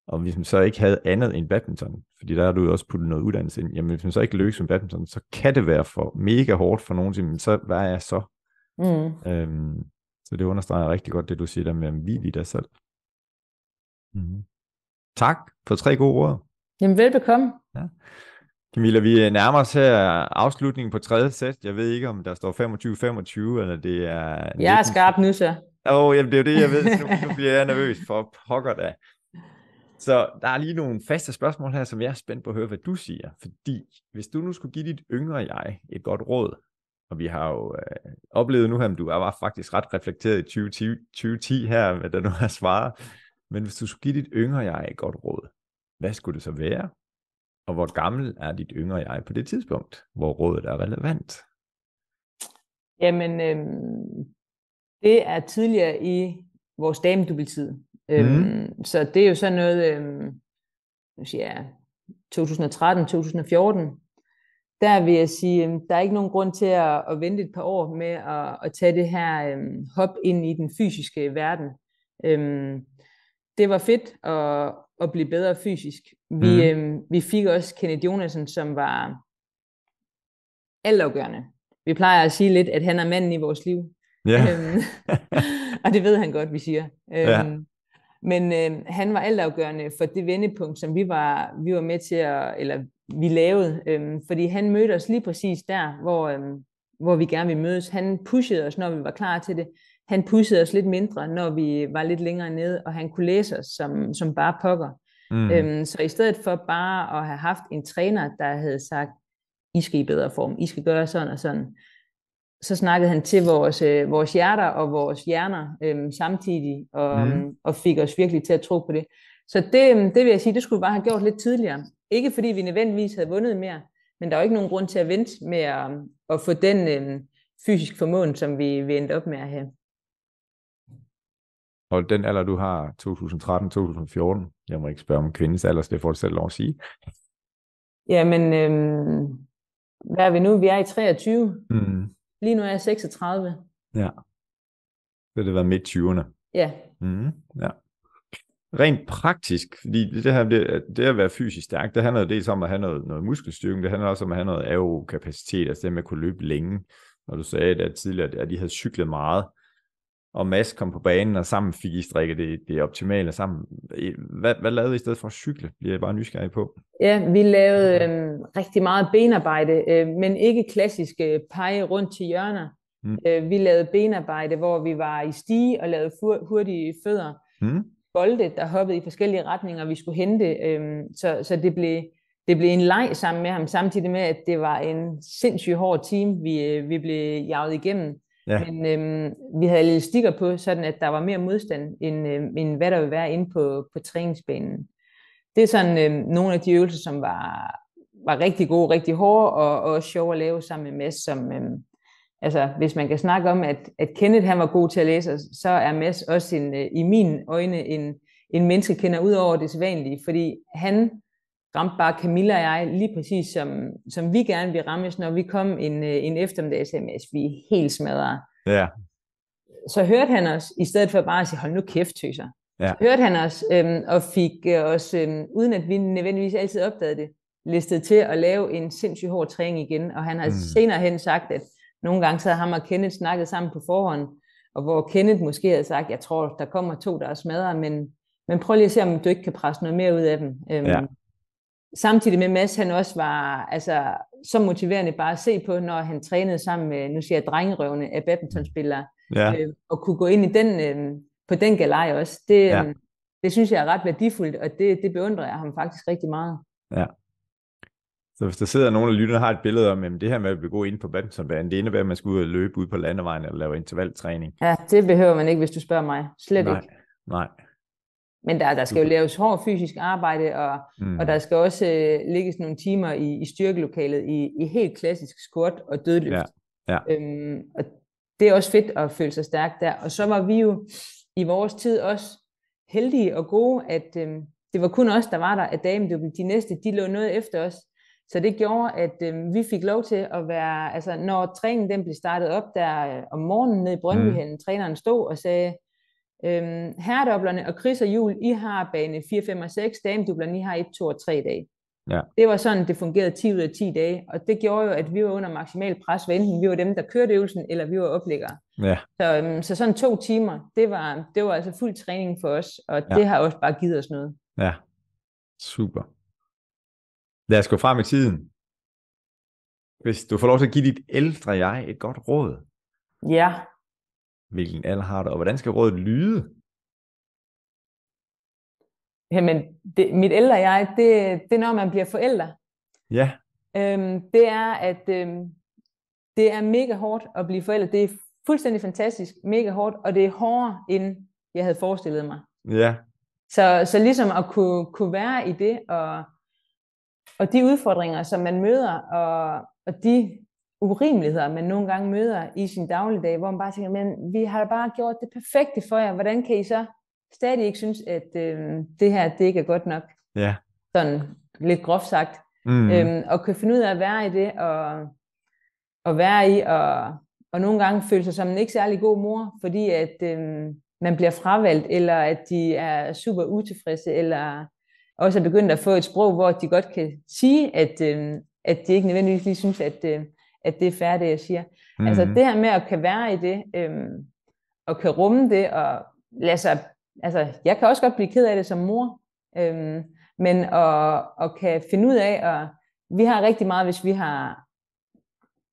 Og hvis man så ikke havde andet end badminton, fordi der har du jo også puttet noget uddannelse ind, jamen hvis man så ikke lykkes med badminton, så kan det være for mega hårdt for nogen, men så hvad er jeg så? Mm. Øhm, så det understreger rigtig godt det, du siger der med, vi i dig selv. Mm. Tak for tre gode ord. Jamen velbekomme. Ja. Camilla, vi nærmer os her afslutningen på tredje sæt. Jeg ved ikke, om der står 25-25, eller det er... 19... Jeg er skarp nu, så. Åh, oh, det er jo det, jeg ved. Nu, nu bliver jeg nervøs for pokker da. Så der er lige nogle faste spørgsmål her, som jeg er spændt på at høre, hvad du siger. Fordi hvis du nu skulle give dit yngre jeg et godt råd, og vi har jo øh, oplevet nu her, at du var faktisk ret reflekteret i 2010, 2010 her, hvad der nu har svaret. Men hvis du skulle give dit yngre jeg et godt råd, hvad skulle det så være? Og hvor gammel er dit yngre jeg på det tidspunkt, hvor rådet er relevant? Jamen, øh, det er tidligere i vores damedubbeltid. Øhm, mm. Øh, så det er jo sådan noget, øh, nu siger 2013-2014, der vil jeg sige, øhm, der er ikke nogen grund til at, at vente et par år med at, at tage det her øh, hop ind i den fysiske verden. Øh, det var fedt at, at blive bedre fysisk. Vi, mm. øh, vi fik også Kenneth Jonasen, som var altafgørende. Vi plejer at sige lidt, at han er manden i vores liv. Ja. Øhm, og det ved han godt, vi siger. Øhm, ja. Men øh, han var altafgørende for det vendepunkt, som vi var, vi var med til at, eller vi lavede, øh, fordi han mødte os lige præcis der, hvor, øh, hvor vi gerne ville mødes. Han pushede os, når vi var klar til det han pussede os lidt mindre, når vi var lidt længere nede, og han kunne læse os som, som bare pokker. Mm. Øhm, så i stedet for bare at have haft en træner, der havde sagt, I skal i bedre form, I skal gøre sådan og sådan, så snakkede han til vores, øh, vores hjerter og vores hjerner øhm, samtidig, og, mm. Øhm, og fik os virkelig til at tro på det. Så det, øhm, det vil jeg sige, det skulle vi bare have gjort lidt tidligere. Ikke fordi vi nødvendigvis havde vundet mere, men der er jo ikke nogen grund til at vente med at, at få den øh, fysisk formåen, som vi, vi endte op med at have. Og den alder, du har, 2013-2014, jeg må ikke spørge om kvindes alder, så det får du selv lov at sige. Jamen, øhm, hvad er vi nu? Vi er i 23. Mm. Lige nu er jeg 36. Ja. Så det var midt 20'erne. Ja. Mm, ja. Rent praktisk, fordi det her det, det at være fysisk stærk, det handler dels om at have noget, noget muskelstyrke, det handler også om at have noget aerokapacitet, altså det med at kunne løbe længe. Når du sagde det tidligere, at de havde cyklet meget, og Mads kom på banen, og sammen fik I strikket det, det optimale sammen. Hvad, hvad lavede I i stedet for at cykle? Bliver jeg bare nysgerrig på. Ja, vi lavede øh, rigtig meget benarbejde, øh, men ikke klassisk pege rundt til hjørner. Mm. Øh, vi lavede benarbejde, hvor vi var i stige og lavede fur, hurtige fødder. Mm. Bolde, der hoppede i forskellige retninger, vi skulle hente. Øh, så så det, blev, det blev en leg sammen med ham, samtidig med, at det var en sindssygt hård team, vi, øh, vi blev jaget igennem. Ja. Men øhm, vi havde stikker på, sådan at der var mere modstand, end, øhm, end hvad der ville være inde på, på træningsbanen. Det er sådan øhm, nogle af de øvelser, som var, var rigtig gode, rigtig hårde, og, og også sjove at lave sammen med Mads, som... Øhm, altså, hvis man kan snakke om, at, at Kenneth han var god til at læse, så er Mads også en, øh, i mine øjne en, en menneskekender ud over det sædvanlige, fordi han ramte bare Camilla og jeg lige præcis, som, som vi gerne vil rammes, når vi kom en, øh, en eftermiddags-sms. Vi er helt smadret. Ja. Så hørte han os, i stedet for bare at sige, hold nu kæft, tøser. Ja. Så hørte han os, øhm, og fik øh, os, øhm, uden at vi nødvendigvis altid opdagede det, listet til at lave en sindssygt hård træning igen. Og han har mm. senere hen sagt, at nogle gange så havde ham og Kenneth snakket sammen på forhånd, og hvor Kenneth måske havde sagt, jeg tror, der kommer to, der er smadret, men, men prøv lige at se, om du ikke kan presse noget mere ud af dem. Øhm, ja samtidig med Mads, han også var altså, så motiverende bare at se på, når han trænede sammen med, nu siger jeg drengerøvende af badmintonspillere, ja. øh, og kunne gå ind i den, øh, på den galej også. Det, ja. øh, det synes jeg er ret værdifuldt, og det, det beundrer jeg ham faktisk rigtig meget. Ja. Så hvis der sidder nogen der lytter og har et billede om, det her med at gå ind på badmintonbanen, det indebærer, at man skal ud og løbe ud på landevejen eller lave intervaltræning. Ja, det behøver man ikke, hvis du spørger mig. Slet nej, ikke. Nej, men der, der skal jo laves hårdt fysisk arbejde, og, mm. og der skal også øh, ligges nogle timer i, i styrkelokalet i, i helt klassisk squat og dødløft. Ja. Ja. Øhm, og det er også fedt at føle sig stærk der. Og så var vi jo i vores tid også heldige og gode, at øhm, det var kun os, der var der, at damedouble, de næste, de lå noget efter os. Så det gjorde, at øhm, vi fik lov til at være, altså når træningen den blev startet op der øh, om morgenen nede i Brøndbyhallen, mm. træneren stod og sagde, Øhm, herredoblerne og Chris og Jul, I har bane 4, 5 og 6, damedoblerne, I har 1, 2 og 3 dage. Ja. Det var sådan, det fungerede 10 ud af 10 dage, og det gjorde jo, at vi var under maksimal pres, hvad enten vi var dem, der kørte øvelsen, eller vi var oplæggere. Ja. Så, øhm, så sådan to timer, det var, det var altså fuld træning for os, og ja. det har også bare givet os noget. Ja, super. Lad os gå frem i tiden. Hvis du får lov til at give dit ældre jeg et godt råd. Ja, Hvilken alder har du, og hvordan skal rådet lyde? Jamen, det, mit ældre jeg, det, det er når man bliver forældre. Ja. Øhm, det er, at øhm, det er mega hårdt at blive forældre. Det er fuldstændig fantastisk, mega hårdt, og det er hårdere, end jeg havde forestillet mig. Ja. Så, så ligesom at kunne, kunne være i det, og, og de udfordringer, som man møder, og, og de urimeligheder, man nogle gange møder i sin dagligdag, hvor man bare tænker, men vi har bare gjort det perfekte for jer, hvordan kan I så stadig ikke synes, at øh, det her, det ikke er godt nok? Ja. Sådan lidt groft sagt. Mm. Øhm, og kan finde ud af at være i det, og, og være i, og, og nogle gange føle sig som en ikke særlig god mor, fordi at øh, man bliver fravalgt, eller at de er super utilfredse, eller også er begyndt at få et sprog, hvor de godt kan sige, at, øh, at de ikke nødvendigvis lige synes, at, øh, at det er færdigt, jeg siger. Altså, mm. Altså det her med at kan være i det, øhm, og kan rumme det, og lade sig, altså jeg kan også godt blive ked af det som mor, øhm, men at, at kan finde ud af, og vi har rigtig meget, hvis vi har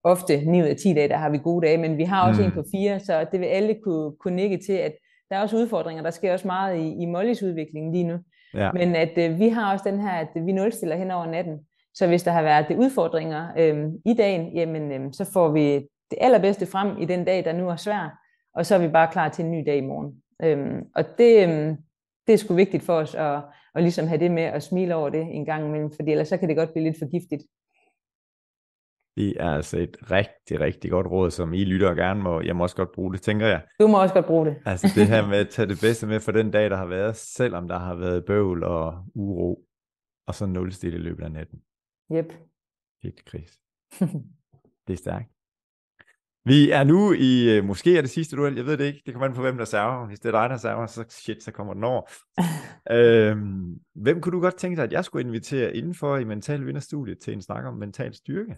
ofte 9 ud af 10 dage, der har vi gode dage, men vi har også mm. en på fire, så det vil alle kunne, kunne nikke til, at der er også udfordringer, der sker også meget i, i Mollys udvikling lige nu. Ja. Men at øh, vi har også den her, at vi nulstiller hen over natten. Så hvis der har været det udfordringer øh, i dagen, jamen, øh, så får vi det allerbedste frem i den dag, der nu er svær, og så er vi bare klar til en ny dag i morgen. Øh, og det, øh, det er sgu vigtigt for os at, at ligesom have det med at smile over det en gang imellem, for ellers så kan det godt blive lidt for giftigt. Det er altså et rigtig, rigtig godt råd, som I lytter og gerne må. Jeg må også godt bruge det, tænker jeg. Du må også godt bruge det. altså det her med at tage det bedste med for den dag, der har været, selvom der har været bøvl og uro, og så nulstille i løbet af natten. Yep. Fedt, Chris. det er stærkt. Vi er nu i, øh, måske er det sidste duel, jeg ved det ikke, det kommer an på, hvem der server. Hvis det er dig, der server, så shit, så kommer den over. øhm, hvem kunne du godt tænke dig, at jeg skulle invitere indenfor i Mental Vinderstudiet til en snak om mental styrke?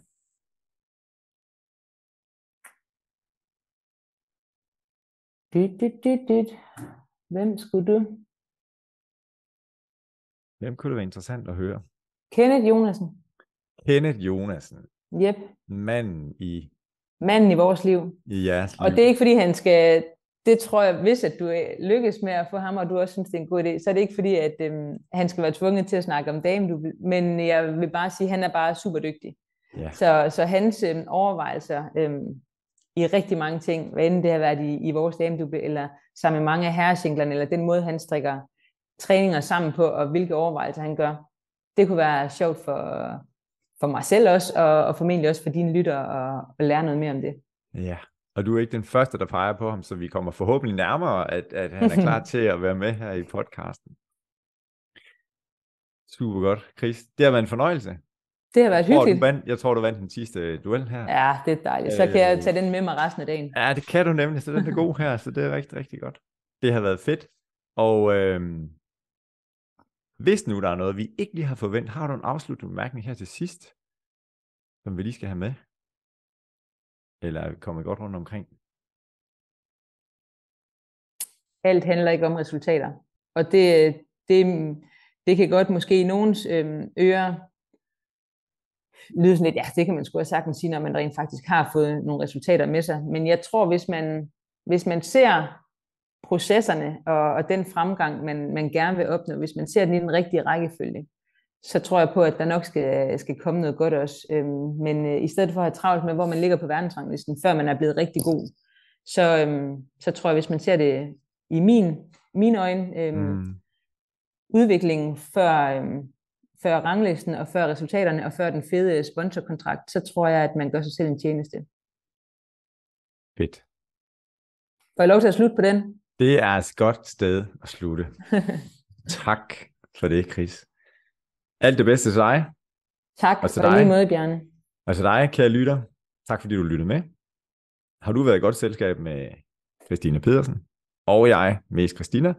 Dit, dit, dit, dit. Hvem skulle du? Hvem kunne det være interessant at høre? Kenneth Jonasen. Kenneth Jonasen. Yep. Manden i... Manden i vores liv. I jeres liv. Og det er ikke, fordi han skal... Det tror jeg, hvis at du øh, lykkes med at få ham, og du også synes, det er en god idé, så er det ikke fordi, at øhm, han skal være tvunget til at snakke om dame, du men jeg vil bare sige, at han er bare super dygtig. Ja. Så, så hans øhm, overvejelser øhm, i rigtig mange ting, hvad end det har været i, i vores du... eller sammen med mange af herresingklerne, eller den måde, han strikker træninger sammen på, og hvilke overvejelser han gør, det kunne være sjovt for, for mig selv også, og, og formentlig også for dine lytter, og, og lære noget mere om det. Ja, og du er ikke den første, der peger på ham, så vi kommer forhåbentlig nærmere, at, at han er klar til at være med her i podcasten. Super godt, Chris. Det har været en fornøjelse. Det har været jeg tror, hyggeligt. Vand, jeg tror, du vandt den sidste duel her. Ja, det er dejligt. Så kan øh, jeg tage den med mig resten af dagen. Ja, det kan du nemlig, så den er god her, så det er rigtig, rigtig godt. Det har været fedt, og øh, hvis nu der er noget, vi ikke lige har forventet, har du en afsluttende bemærkning her til sidst, som vi lige skal have med? Eller er vi kommet godt rundt omkring? Alt handler ikke om resultater. Og det, det, det kan godt måske i nogens øhm, ører lyde sådan lidt, ja, det kan man sgu have sagtens sige, når man rent faktisk har fået nogle resultater med sig. Men jeg tror, hvis man, hvis man ser processerne og, og den fremgang, man, man gerne vil opnå, hvis man ser den i den rigtige rækkefølge, så tror jeg på, at der nok skal, skal komme noget godt også. Øhm, men øh, i stedet for at have travlt med, hvor man ligger på verdensranglisten, før man er blevet rigtig god, så, øhm, så tror jeg, hvis man ser det i min, mine øjne, øhm, mm. udviklingen før, øhm, før ranglisten og før resultaterne og før den fede sponsorkontrakt, så tror jeg, at man gør sig selv en tjeneste. Fedt. Får jeg lov til at slutte på den? Det er et godt sted at slutte. tak for det, Chris. Alt det bedste til dig. Tak og til dig. dig. lige måde, Bjørne. Og til dig, kære lytter. Tak fordi du lyttede med. Har du været i godt selskab med Christina Pedersen og jeg, mest Christina,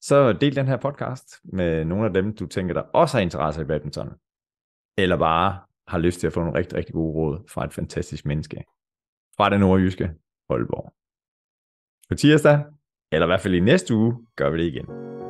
så del den her podcast med nogle af dem, du tænker, der også har interesse i badminton, eller bare har lyst til at få nogle rigtig, rigtig gode råd fra et fantastisk menneske fra det nordjyske Holborg. På tirsdag eller i hvert fald i næste uge gør vi det igen.